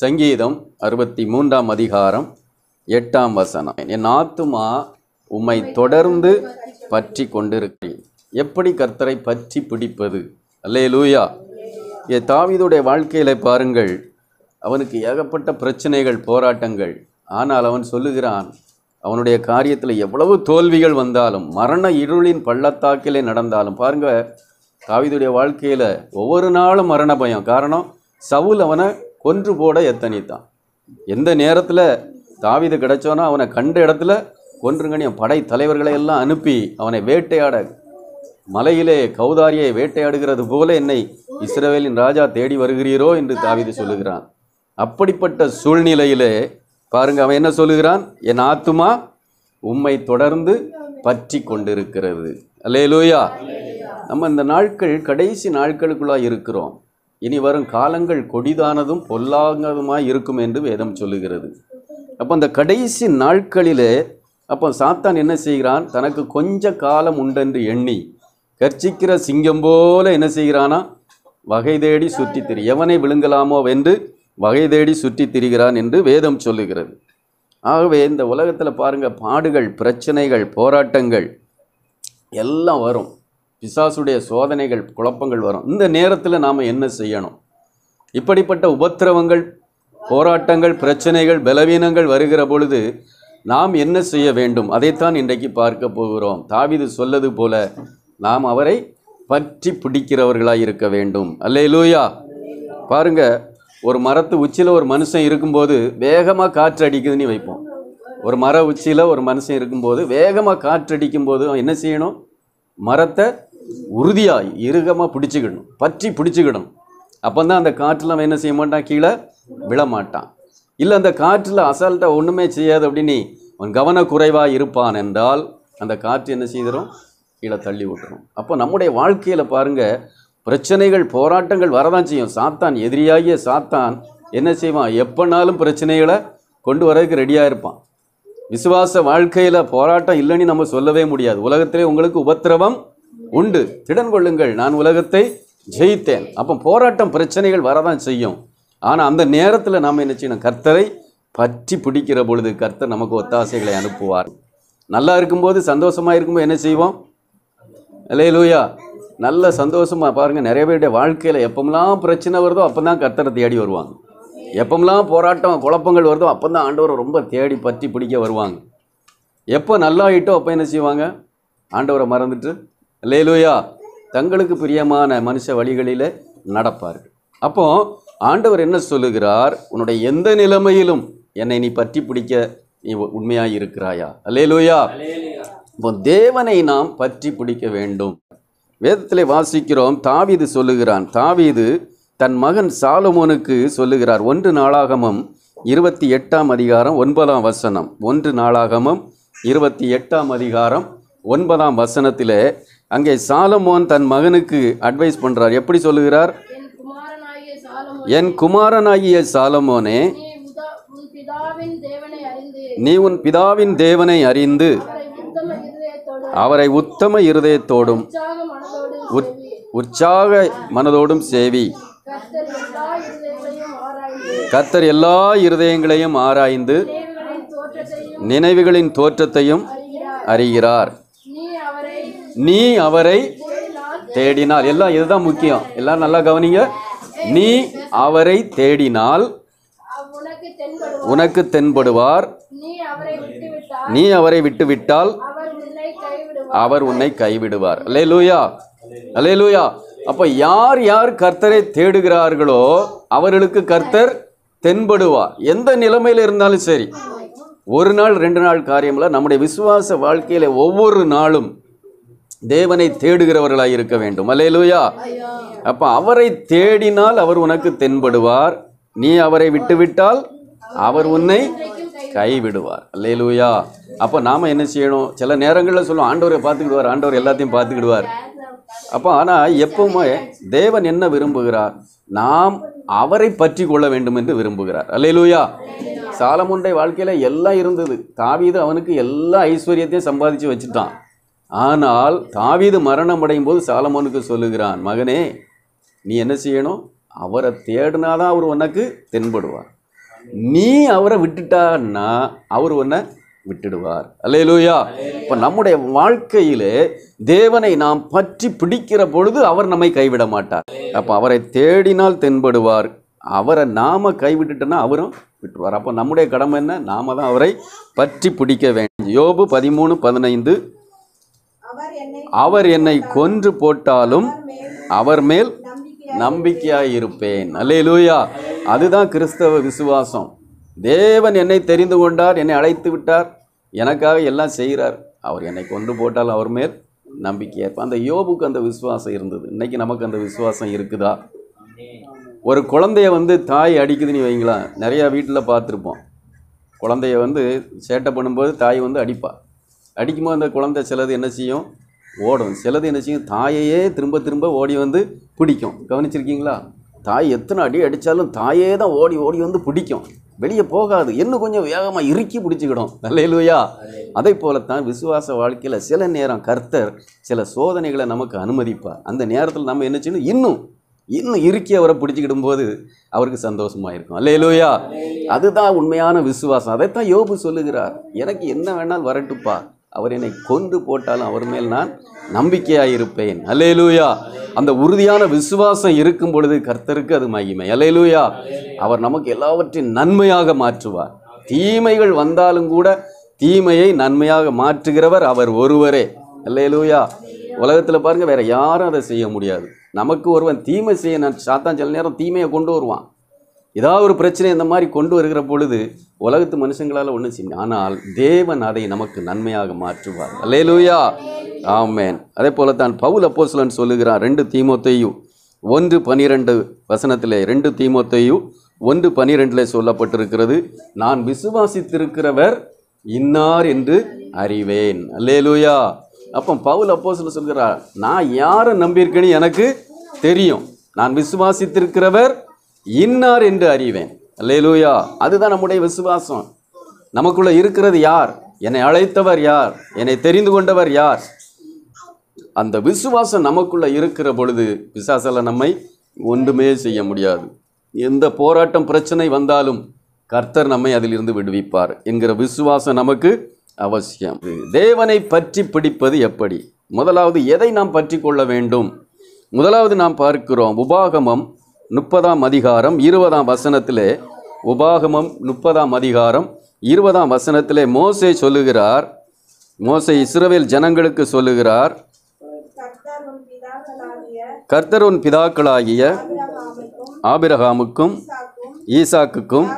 சங்கீதம் அறுபத்தி மூன்றாம் அதிகாரம் எட்டாம் வசனம் என் ஆத்துமா உம்மை தொடர்ந்து பற்றி கொண்டிருக்கிறேன் எப்படி கர்த்தரை பற்றி பிடிப்பது அல்லே லூயா ஏ தாவிதுடைய வாழ்க்கையில் பாருங்கள் அவனுக்கு ஏகப்பட்ட பிரச்சனைகள் போராட்டங்கள் ஆனால் அவன் சொல்லுகிறான் அவனுடைய காரியத்தில் எவ்வளவு தோல்விகள் வந்தாலும் மரண இருளின் பள்ளத்தாக்கிலே நடந்தாலும் பாருங்க தாவிதுடைய வாழ்க்கையில் ஒவ்வொரு நாளும் மரண பயம் காரணம் சவுல் அவனை கொன்று போட எத்தனைத்தான் எந்த நேரத்தில் தாவிது கிடைச்சோன்னா அவனை கண்ட இடத்துல கொன்றுங்கனிய படை தலைவர்களை எல்லாம் அனுப்பி அவனை வேட்டையாட மலையிலே கௌதாரியை வேட்டையாடுகிறது போல என்னை இஸ்ரேலின் ராஜா தேடி வருகிறீரோ என்று தாவிது சொல்லுகிறான் அப்படிப்பட்ட சூழ்நிலையிலே பாருங்க அவன் என்ன சொல்லுகிறான் என் ஆத்துமா உம்மை தொடர்ந்து பற்றி கொண்டிருக்கிறது அல்லே லூயா நம்ம இந்த நாட்கள் கடைசி நாட்களுக்குள்ளாக இருக்கிறோம் இனி வரும் காலங்கள் கொடிதானதும் பொல்லாங்கதுமாய் இருக்கும் என்று வேதம் சொல்லுகிறது அப்போ அந்த கடைசி நாட்களிலே அப்போ சாத்தான் என்ன செய்கிறான் தனக்கு கொஞ்ச காலம் உண்டென்று எண்ணி கர்ச்சிக்கிற சிங்கம் போல என்ன செய்கிறானா வகை தேடி சுற்றி திரி எவனை விழுங்கலாமோ என்று வகை தேடி சுற்றி திரிகிறான் என்று வேதம் சொல்லுகிறது ஆகவே இந்த உலகத்தில் பாருங்கள் பாடுகள் பிரச்சனைகள் போராட்டங்கள் எல்லாம் வரும் பிசாசுடைய சோதனைகள் குழப்பங்கள் வரும் இந்த நேரத்தில் நாம் என்ன செய்யணும் இப்படிப்பட்ட உபத்திரவங்கள் போராட்டங்கள் பிரச்சனைகள் பலவீனங்கள் வருகிற பொழுது நாம் என்ன செய்ய வேண்டும் அதைத்தான் இன்றைக்கு பார்க்க போகிறோம் தாவிது சொல்லது போல நாம் அவரை பற்றி பிடிக்கிறவர்களாக இருக்க வேண்டும் அல்லே லூயா பாருங்க ஒரு மரத்து உச்சியில் ஒரு மனுஷன் இருக்கும்போது வேகமாக காற்று அடிக்குதுன்னு வைப்போம் ஒரு மர உச்சியில் ஒரு மனுஷன் இருக்கும்போது வேகமாக காற்று அடிக்கும்போது என்ன செய்யணும் மரத்தை உறுதியாக இறுகமாக பிடிச்சிக்கணும் பற்றி பிடிச்சிக்கணும் அப்போ தான் அந்த காற்றில் அவன் என்ன செய்ய மாட்டான் கீழே விழமாட்டான் இல்லை அந்த காற்றில் அசால்ட்டாக ஒன்றுமே செய்யாது அப்படின்னு அவன் கவனக்குறைவாக இருப்பான் என்றால் அந்த காற்று என்ன செய்திடும் கீழே தள்ளி விட்டுரும் அப்போ நம்முடைய வாழ்க்கையில் பாருங்கள் பிரச்சனைகள் போராட்டங்கள் வரதான் செய்யும் சாத்தான் எதிரியாகிய சாத்தான் என்ன செய்வான் எப்போனாலும் பிரச்சனைகளை கொண்டு வரதுக்கு ரெடியாக இருப்பான் விசுவாச வாழ்க்கையில் போராட்டம் இல்லைன்னு நம்ம சொல்லவே முடியாது உலகத்திலே உங்களுக்கு உபத்திரவம் உண்டு திடன் கொள்ளுங்கள் நான் உலகத்தை ஜெயித்தேன் அப்போ போராட்டம் பிரச்சனைகள் வரதான் செய்யும் ஆனால் அந்த நேரத்தில் நாம் என்ன செய்யணும் கர்த்தரை பற்றி பிடிக்கிற பொழுது கர்த்தர் நமக்கு ஒத்தாசைகளை அனுப்புவார் நல்லா இருக்கும்போது சந்தோஷமாக இருக்கும்போது என்ன செய்வோம் இல்லை லூயா நல்ல சந்தோஷமாக பாருங்கள் நிறைய பேருடைய வாழ்க்கையில் எப்பமெல்லாம் பிரச்சனை வருதோ அப்போ தான் கர்த்தரை தேடி வருவாங்க எப்பமெல்லாம் போராட்டம் குழப்பங்கள் வருதோ அப்போ தான் ஆண்டவரை ரொம்ப தேடி பற்றி பிடிக்க வருவாங்க எப்போ நல்லா ஆகிட்டோ அப்போ என்ன செய்வாங்க ஆண்டவரை மறந்துட்டு லேலுயா தங்களுக்கு பிரியமான மனுஷ வழிகளில் நடப்பார்கள் அப்போ ஆண்டவர் என்ன சொல்லுகிறார் உன்னுடைய எந்த நிலைமையிலும் என்னை நீ பற்றி பிடிக்க நீ உண்மையாக இருக்கிறாயா அல்லேலூயா இப்போ தேவனை நாம் பற்றி பிடிக்க வேண்டும் வேதத்தில் வாசிக்கிறோம் தாவீது சொல்லுகிறான் தாவீது தன் மகன் சாலுமோனுக்கு சொல்லுகிறார் ஒன்று நாளாகமம் இருபத்தி எட்டாம் அதிகாரம் ஒன்பதாம் வசனம் ஒன்று நாளாகமம் இருபத்தி எட்டாம் அதிகாரம் ஒன்பதாம் வசனத்தில் அங்கே சாலமோன் தன் மகனுக்கு அட்வைஸ் பண்ணுறார் எப்படி சொல்லுகிறார் என் குமாரனாகிய சாலமோனே நீ உன் பிதாவின் தேவனை அறிந்து அவரை உத்தம இருதயத்தோடும் உற்சாக மனதோடும் சேவி கத்தர் எல்லா இருதயங்களையும் ஆராய்ந்து நினைவுகளின் தோற்றத்தையும் அறிகிறார் நீ அவரை தேடினால் எல்லாம் இதுதான் முக்கியம் எல்லாரும் நல்லா கவனிங்க நீ அவரை தேடினால் உனக்கு தென்படுவார் நீ அவரை விட்டுவிட்டால் அவர் உன்னை கைவிடுவார் அலே லூயா அலே லூயா அப்போ யார் யார் கர்த்தரை தேடுகிறார்களோ அவர்களுக்கு கர்த்தர் தென்படுவார் எந்த நிலைமையில் இருந்தாலும் சரி ஒரு நாள் ரெண்டு நாள் காரியமில்ல நம்முடைய விசுவாச வாழ்க்கையில் ஒவ்வொரு நாளும் தேவனை தேடுகிறவர்களாக இருக்க வேண்டும் அல்லையிலுயா அப்போ அவரை தேடினால் அவர் உனக்கு தென்படுவார் நீ அவரை விட்டுவிட்டால் அவர் உன்னை கைவிடுவார் அல்லையிலுயா அப்போ நாம் என்ன செய்யணும் சில நேரங்களில் சொல்லுவோம் ஆண்டவரை பார்த்துக்கிடுவார் ஆண்டவர் எல்லாத்தையும் பார்த்துக்கிடுவார் அப்போ ஆனால் எப்பவுமே தேவன் என்ன விரும்புகிறார் நாம் அவரை பற்றி கொள்ள வேண்டும் என்று விரும்புகிறார் அல்லையிலூயா சாலமுண்டை வாழ்க்கையில் எல்லாம் இருந்தது தாவீது அவனுக்கு எல்லா ஐஸ்வர்யத்தையும் சம்பாதிச்சு வச்சுட்டான் ஆனால் தாவீது மரணம் அடையும் போது சாலமோனுக்கு சொல்லுகிறான் மகனே நீ என்ன செய்யணும் அவரை தேடினாதான் அவர் உனக்கு தென்படுவார் நீ அவரை விட்டுட்டான்னா அவர் உன்னை விட்டுடுவார் அல்லையிலூயா இப்போ நம்முடைய வாழ்க்கையிலே தேவனை நாம் பற்றி பிடிக்கிற பொழுது அவர் நம்மை கைவிட மாட்டார் அப்போ அவரை தேடினால் தென்படுவார் அவரை நாம் கைவிட்டுட்டோன்னா அவரும் விட்டுருவார் அப்போ நம்முடைய கடமை என்ன நாம தான் அவரை பற்றி பிடிக்க வேண்டும் யோபு பதிமூணு பதினைந்து அவர் என்னை கொன்று போட்டாலும் அவர் மேல் நம்பிக்கையாக இருப்பேன் அல்லே லூயா அதுதான் கிறிஸ்தவ விசுவாசம் தேவன் என்னை தெரிந்து கொண்டார் என்னை அழைத்து விட்டார் எனக்காக எல்லாம் செய்கிறார் அவர் என்னை கொன்று போட்டால் அவர் மேல் நம்பிக்கையாக இருப்பார் அந்த யோபுக்கு அந்த விசுவாசம் இருந்தது இன்றைக்கி நமக்கு அந்த விசுவாசம் இருக்குதா ஒரு குழந்தைய வந்து தாய் அடிக்குதுன்னு வைங்களேன் நிறையா வீட்டில் பார்த்துருப்போம் குழந்தைய வந்து சேட்டை பண்ணும்போது தாய் வந்து அடிப்பாள் அடிக்கும்போது அந்த குழந்தை சிலது என்ன செய்யும் ஓடும் சிலது என்ன செய்யும் தாயையே திரும்ப திரும்ப ஓடி வந்து பிடிக்கும் கவனிச்சிருக்கீங்களா தாய் எத்தனை அடி அடித்தாலும் தாயே தான் ஓடி ஓடி வந்து பிடிக்கும் வெளியே போகாது இன்னும் கொஞ்சம் வேகமாக இறுக்கி பிடிச்சிக்கிடும் நல்ல இல்லையா அதே போலத்தான் விசுவாச வாழ்க்கையில் சில நேரம் கர்த்தர் சில சோதனைகளை நமக்கு அனுமதிப்பார் அந்த நேரத்தில் நம்ம என்ன செய்யணும் இன்னும் இன்னும் இறுக்கி அவரை பிடிச்சிக்கிடும் போது அவருக்கு சந்தோஷமாக இருக்கும் அல்ல இல்லையா அதுதான் உண்மையான விசுவாசம் அதைத்தான் யோபு சொல்லுகிறார் எனக்கு என்ன வேணாலும் வரட்டுப்பா அவர் என்னை கொண்டு போட்டாலும் அவர் மேல் நான் நம்பிக்கையாக இருப்பேன் அலேலூயா அந்த உறுதியான விசுவாசம் இருக்கும் பொழுது கர்த்தருக்கு அது மகிமை அலேலூயா அவர் நமக்கு எல்லாவற்றையும் நன்மையாக மாற்றுவார் தீமைகள் வந்தாலும் கூட தீமையை நன்மையாக மாற்றுகிறவர் அவர் ஒருவரே அல்லேலூயா உலகத்தில் பாருங்கள் வேறு யாரும் அதை செய்ய முடியாது நமக்கு ஒருவன் தீமை செய்ய நான் சாத்தான் சில நேரம் தீமையை கொண்டு வருவான் ஏதாவது ஒரு பிரச்சனை இந்த மாதிரி கொண்டு வருகிற பொழுது உலகத்து மனுஷங்களால் ஒன்றும் செய்யும் ஆனால் தேவன் அதை நமக்கு நன்மையாக மாற்றுவார் அல்லே லூயா ஆமேன் அதே போல தான் பவுல் அப்போசலன் சொல்லுகிறான் ரெண்டு தீமொத்தையும் ஒன்று பனிரெண்டு வசனத்தில் ரெண்டு தீமொத்தையும் ஒன்று பனிரெண்டில் சொல்லப்பட்டிருக்கிறது நான் விசுவாசித்திருக்கிறவர் இன்னார் என்று அறிவேன் லூயா அப்போ பவுல் அப்போசலன் சொல்கிறார் நான் யாரை நம்பியிருக்கேன்னு எனக்கு தெரியும் நான் விசுவாசித்திருக்கிறவர் இன்னார் என்று அறிவேன் அல்லேலூயா அதுதான் நம்முடைய விசுவாசம் நமக்குள்ள இருக்கிறது யார் என்னை அழைத்தவர் யார் என்னை தெரிந்து கொண்டவர் யார் அந்த விசுவாசம் நமக்குள்ள இருக்கிற பொழுது விசாசல நம்மை ஒன்றுமே செய்ய முடியாது எந்த போராட்டம் பிரச்சனை வந்தாலும் கர்த்தர் நம்மை அதிலிருந்து விடுவிப்பார் என்கிற விசுவாசம் நமக்கு அவசியம் தேவனை பற்றி பிடிப்பது எப்படி முதலாவது எதை நாம் பற்றி கொள்ள வேண்டும் முதலாவது நாம் பார்க்கிறோம் உபாகமம் முப்பதாம் அதிகாரம் இருபதாம் வசனத்திலே உபாகமம் முப்பதாம் அதிகாரம் இருபதாம் வசனத்திலே மோசை சொல்லுகிறார் மோசை இஸ்ரவேல் ஜனங்களுக்கு சொல்லுகிறார் கர்த்தர் பிதாக்களாகிய ஆபிரகாமுக்கும் ஈசாக்குக்கும்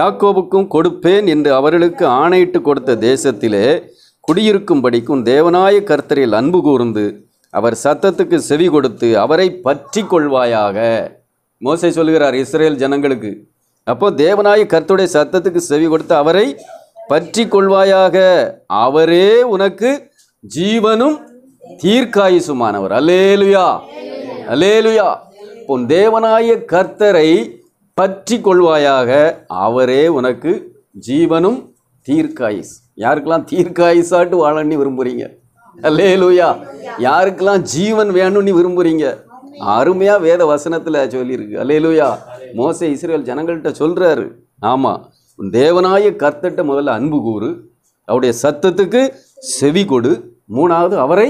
யாக்கோவுக்கும் கொடுப்பேன் என்று அவர்களுக்கு ஆணையிட்டு கொடுத்த தேசத்திலே குடியிருக்கும்படிக்கும் தேவனாய கர்த்தரில் அன்பு கூர்ந்து அவர் சத்தத்துக்கு செவி கொடுத்து அவரை பற்றி கொள்வாயாக மோசை சொல்கிறார் இஸ்ரேல் ஜனங்களுக்கு அப்போ தேவனாய கர்த்துடைய சத்தத்துக்கு செவி கொடுத்து அவரை பற்றி கொள்வாயாக அவரே உனக்கு ஜீவனும் தீர்க்காயுசுமானவர் அலேலுயா அலேலுயா உன் தேவனாய கர்த்தரை பற்றி கொள்வாயாக அவரே உனக்கு ஜீவனும் தீர்க்காயுஸ் யாருக்கெல்லாம் தீர்க்காயுசாட்டு வாழன்னு விரும்புகிறீங்க அல்லேலுயா யாருக்கெல்லாம் ஜீவன் வேணும்னு விரும்புகிறீங்க அருமையாக வேத வசனத்தில் சொல்லியிருக்கு அலையலூயா மோசை இஸ்ரேல் ஜனங்கள்கிட்ட சொல்கிறாரு ஆமாம் தேவனாய கர்த்தட்ட முதல்ல அன்பு கூறு அவருடைய சத்தத்துக்கு செவி கொடு மூணாவது அவரை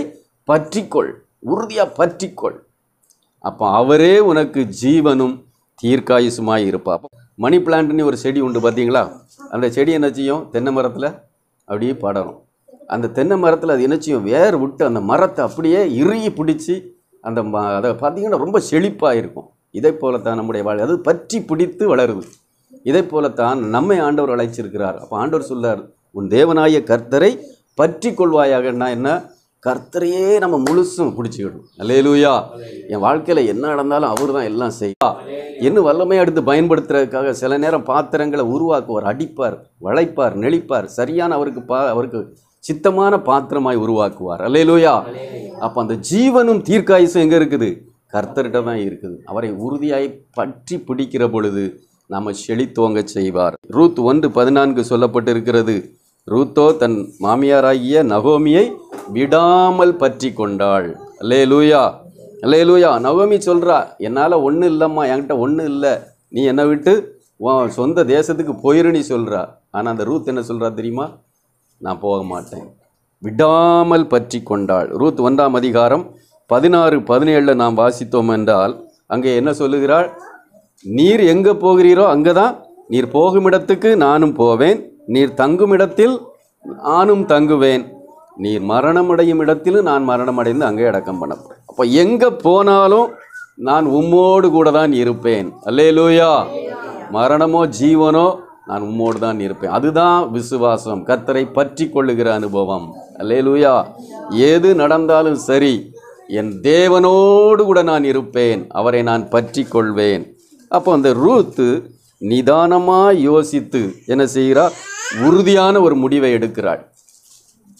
பற்றிக்கொள் உறுதியாக பற்றிக்கொள் அப்போ அவரே உனக்கு ஜீவனும் தீர்க்காயுசுமாய் இருப்பா மணி பிளான்ட்னு ஒரு செடி உண்டு பார்த்தீங்களா அந்த செடி என்ன செய்யும் தென்னை மரத்தில் அப்படியே படரும் அந்த தென்னை மரத்தில் அது என்ன செய்யும் வேர் விட்டு அந்த மரத்தை அப்படியே இறுகி பிடிச்சி அந்த அதை பார்த்திங்கன்னா ரொம்ப செழிப்பாக இருக்கும் இதை போலத்தான் நம்முடைய வாழ் அது பற்றி பிடித்து வளருது இதை போலத்தான் நம்மை ஆண்டவர் அழைச்சிருக்கிறார் அப்போ ஆண்டவர் சொல்றார் உன் தேவனாய கர்த்தரை பற்றி கொள்வாயாகன்னா என்ன கர்த்தரையே நம்ம முழுசும் பிடிச்சிக்கிடும் அல்லேலூயா என் வாழ்க்கையில் என்ன நடந்தாலும் அவர் தான் எல்லாம் செய்வா இன்னும் வல்லமையாக எடுத்து பயன்படுத்துறதுக்காக சில நேரம் பாத்திரங்களை உருவாக்குவார் அடிப்பார் வளைப்பார் நெளிப்பார் சரியான அவருக்கு பா அவருக்கு சித்தமான பாத்திரமாய் உருவாக்குவார் அல்லையிலூயா அப்போ அந்த ஜீவனும் தீர்க்காயுசும் எங்கே இருக்குது கர்த்தர்கிட்ட தான் இருக்குது அவரை உறுதியாய் பற்றி பிடிக்கிற பொழுது நம்ம செழித்துவங்க செய்வார் ரூத் ஒன்று பதினான்கு சொல்லப்பட்டிருக்கிறது ரூத்தோ தன் மாமியாராகிய நகோமியை விடாமல் பற்றி கொண்டாள் அல்லே லூயா அல்லே லூயா நகோமி சொல்கிறா என்னால் ஒன்றும் இல்லைம்மா என்கிட்ட ஒன்றும் இல்லை நீ என்னை விட்டு சொந்த தேசத்துக்கு போயிருன்னு சொல்கிறா ஆனால் அந்த ரூத் என்ன சொல்கிறா தெரியுமா நான் போக மாட்டேன் விடாமல் பற்றி கொண்டாள் ரூத் ஒன்றாம் அதிகாரம் பதினாறு பதினேழில் நாம் வாசித்தோம் என்றால் அங்கே என்ன சொல்லுகிறாள் நீர் எங்கே போகிறீரோ அங்கே தான் நீர் போகும் இடத்துக்கு நானும் போவேன் நீர் தங்கும் இடத்தில் நானும் தங்குவேன் நீர் மரணம் அடையும் இடத்திலும் நான் மரணம் அடைந்து அங்கே அடக்கம் பண்ணப்படும் அப்போ எங்கே போனாலும் நான் உம்மோடு கூட தான் இருப்பேன் அல்லே லூயா மரணமோ ஜீவனோ நான் உம்மோடு தான் இருப்பேன் அதுதான் விசுவாசம் கர்த்தரை பற்றி கொள்ளுகிற அனுபவம் அல்லேலூயா எது நடந்தாலும் சரி என் தேவனோடு கூட நான் இருப்பேன் அவரை நான் பற்றி கொள்வேன் அப்போ அந்த ரூத்து நிதானமாக யோசித்து என்ன செய்கிறா உறுதியான ஒரு முடிவை எடுக்கிறாள்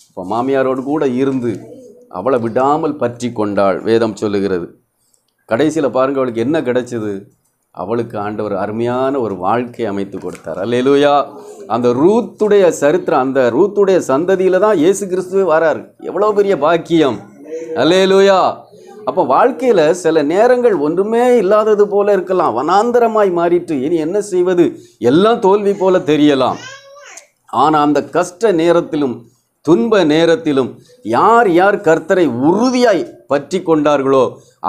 இப்போ மாமியாரோடு கூட இருந்து அவளை விடாமல் பற்றி கொண்டாள் வேதம் சொல்லுகிறது கடைசியில் பாருங்கள் அவளுக்கு என்ன கிடைச்சது அவளுக்கு ஆண்டவர் அருமையான ஒரு வாழ்க்கை அமைத்து கொடுத்தார் அல்லேலூயா அந்த ரூத்துடைய சரித்திரம் அந்த ரூத்துடைய சந்ததியில் தான் இயேசு கிறிஸ்துவே வரார் எவ்வளோ பெரிய பாக்கியம் அல்லேலூயா அப்போ வாழ்க்கையில் சில நேரங்கள் ஒன்றுமே இல்லாதது போல இருக்கலாம் வனாந்தரமாய் மாறிட்டு இனி என்ன செய்வது எல்லாம் தோல்வி போல தெரியலாம் ஆனால் அந்த கஷ்ட நேரத்திலும் துன்ப நேரத்திலும் யார் யார் கர்த்தரை உறுதியாய் பற்றி கொண்டார்களோ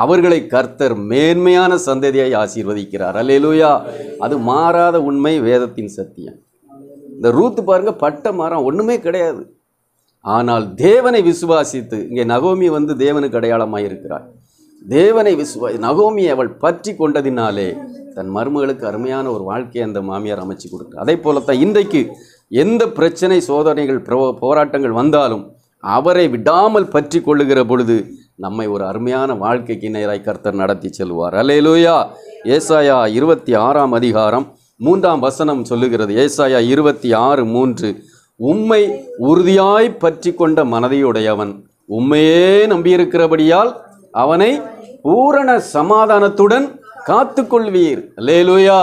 அவர்களை கர்த்தர் மேன்மையான சந்ததியாய் ஆசீர்வதிக்கிறார் அல்லேலூயா அது மாறாத உண்மை வேதத்தின் சத்தியம் இந்த ரூத்து பாருங்க பட்ட மரம் ஒன்றுமே கிடையாது ஆனால் தேவனை விசுவாசித்து இங்கே நகோமி வந்து தேவனுக்கு அடையாளமாக இருக்கிறார் தேவனை விசுவா நகோமி அவள் பற்றி கொண்டதினாலே தன் மருமகளுக்கு அருமையான ஒரு வாழ்க்கையை அந்த மாமியார் அமைச்சு கொடுத்தார் அதே போலத்தான் இன்றைக்கு எந்த பிரச்சனை சோதனைகள் போராட்டங்கள் வந்தாலும் அவரை விடாமல் பற்றி கொள்ளுகிற பொழுது நம்மை ஒரு அருமையான வாழ்க்கைக்கு நேராய் கர்த்தர் நடத்தி செல்வார் அலையலூயா ஏசாயா இருபத்தி ஆறாம் அதிகாரம் மூன்றாம் வசனம் சொல்லுகிறது ஏசாயா இருபத்தி ஆறு மூன்று உம்மை உறுதியாய் பற்றி கொண்ட மனதையுடையவன் உண்மையே நம்பியிருக்கிறபடியால் அவனை பூரண சமாதானத்துடன் காத்து கொள்வீர் லேலுயா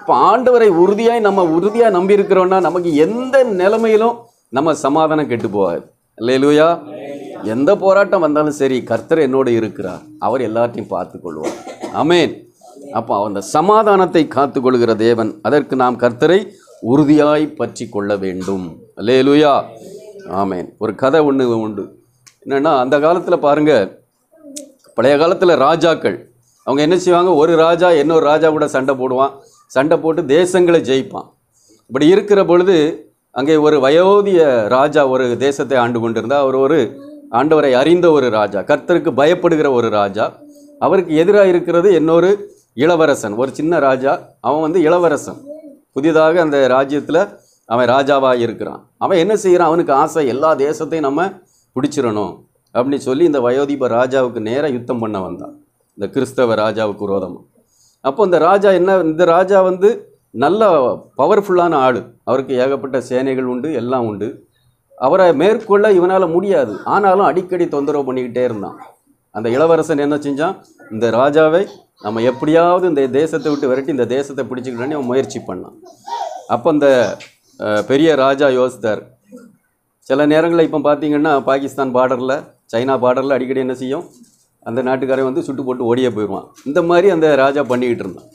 இப்போ ஆண்டவரை உறுதியாய் நம்ம உறுதியாக நம்பியிருக்கிறோன்னா நமக்கு எந்த நிலைமையிலும் நம்ம சமாதானம் கெட்டு போகாது லேலுயா எந்த போராட்டம் வந்தாலும் சரி கர்த்தர் என்னோடு இருக்கிறார் அவர் எல்லாத்தையும் பார்த்து கொள்வார் அமேன் அப்போ அந்த சமாதானத்தை காத்து கொள்கிற தேவன் அதற்கு நாம் கர்த்தரை உறுதியாய் பற்றி கொள்ள வேண்டும் அல்லே லூயா ஆமேன் ஒரு கதை ஒன்று உண்டு என்னென்னா அந்த காலத்தில் பாருங்கள் பழைய காலத்தில் ராஜாக்கள் அவங்க என்ன செய்வாங்க ஒரு ராஜா இன்னொரு ராஜா கூட சண்டை போடுவான் சண்டை போட்டு தேசங்களை ஜெயிப்பான் இப்படி இருக்கிற பொழுது அங்கே ஒரு வயோதிய ராஜா ஒரு தேசத்தை ஆண்டு கொண்டிருந்தால் அவர் ஒரு ஆண்டவரை அறிந்த ஒரு ராஜா கர்த்தருக்கு பயப்படுகிற ஒரு ராஜா அவருக்கு எதிராக இருக்கிறது இன்னொரு இளவரசன் ஒரு சின்ன ராஜா அவன் வந்து இளவரசன் புதிதாக அந்த ராஜ்யத்தில் அவன் ராஜாவாக இருக்கிறான் அவன் என்ன செய்கிறான் அவனுக்கு ஆசை எல்லா தேசத்தையும் நம்ம பிடிச்சிடணும் அப்படின்னு சொல்லி இந்த வயோதிப ராஜாவுக்கு நேராக யுத்தம் பண்ண வந்தான் இந்த கிறிஸ்தவ ராஜாவுக்கு விரோதமாக அப்போ இந்த ராஜா என்ன இந்த ராஜா வந்து நல்ல பவர்ஃபுல்லான ஆள் அவருக்கு ஏகப்பட்ட சேனைகள் உண்டு எல்லாம் உண்டு அவரை மேற்கொள்ள இவனால் முடியாது ஆனாலும் அடிக்கடி தொந்தரவு பண்ணிக்கிட்டே இருந்தான் அந்த இளவரசன் என்ன செஞ்சான் இந்த ராஜாவை நம்ம எப்படியாவது இந்த தேசத்தை விட்டு விரட்டி இந்த தேசத்தை பிடிச்சிக்கிட்டோன்னு அவன் முயற்சி பண்ணான் அப்போ இந்த பெரிய ராஜா யோசித்தார் சில நேரங்களில் இப்போ பார்த்தீங்கன்னா பாகிஸ்தான் பார்டரில் சைனா பார்டரில் அடிக்கடி என்ன செய்யும் அந்த நாட்டுக்காரன் வந்து சுட்டு போட்டு ஓடியே போயிடுவான் இந்த மாதிரி அந்த ராஜா பண்ணிக்கிட்டு இருந்தான்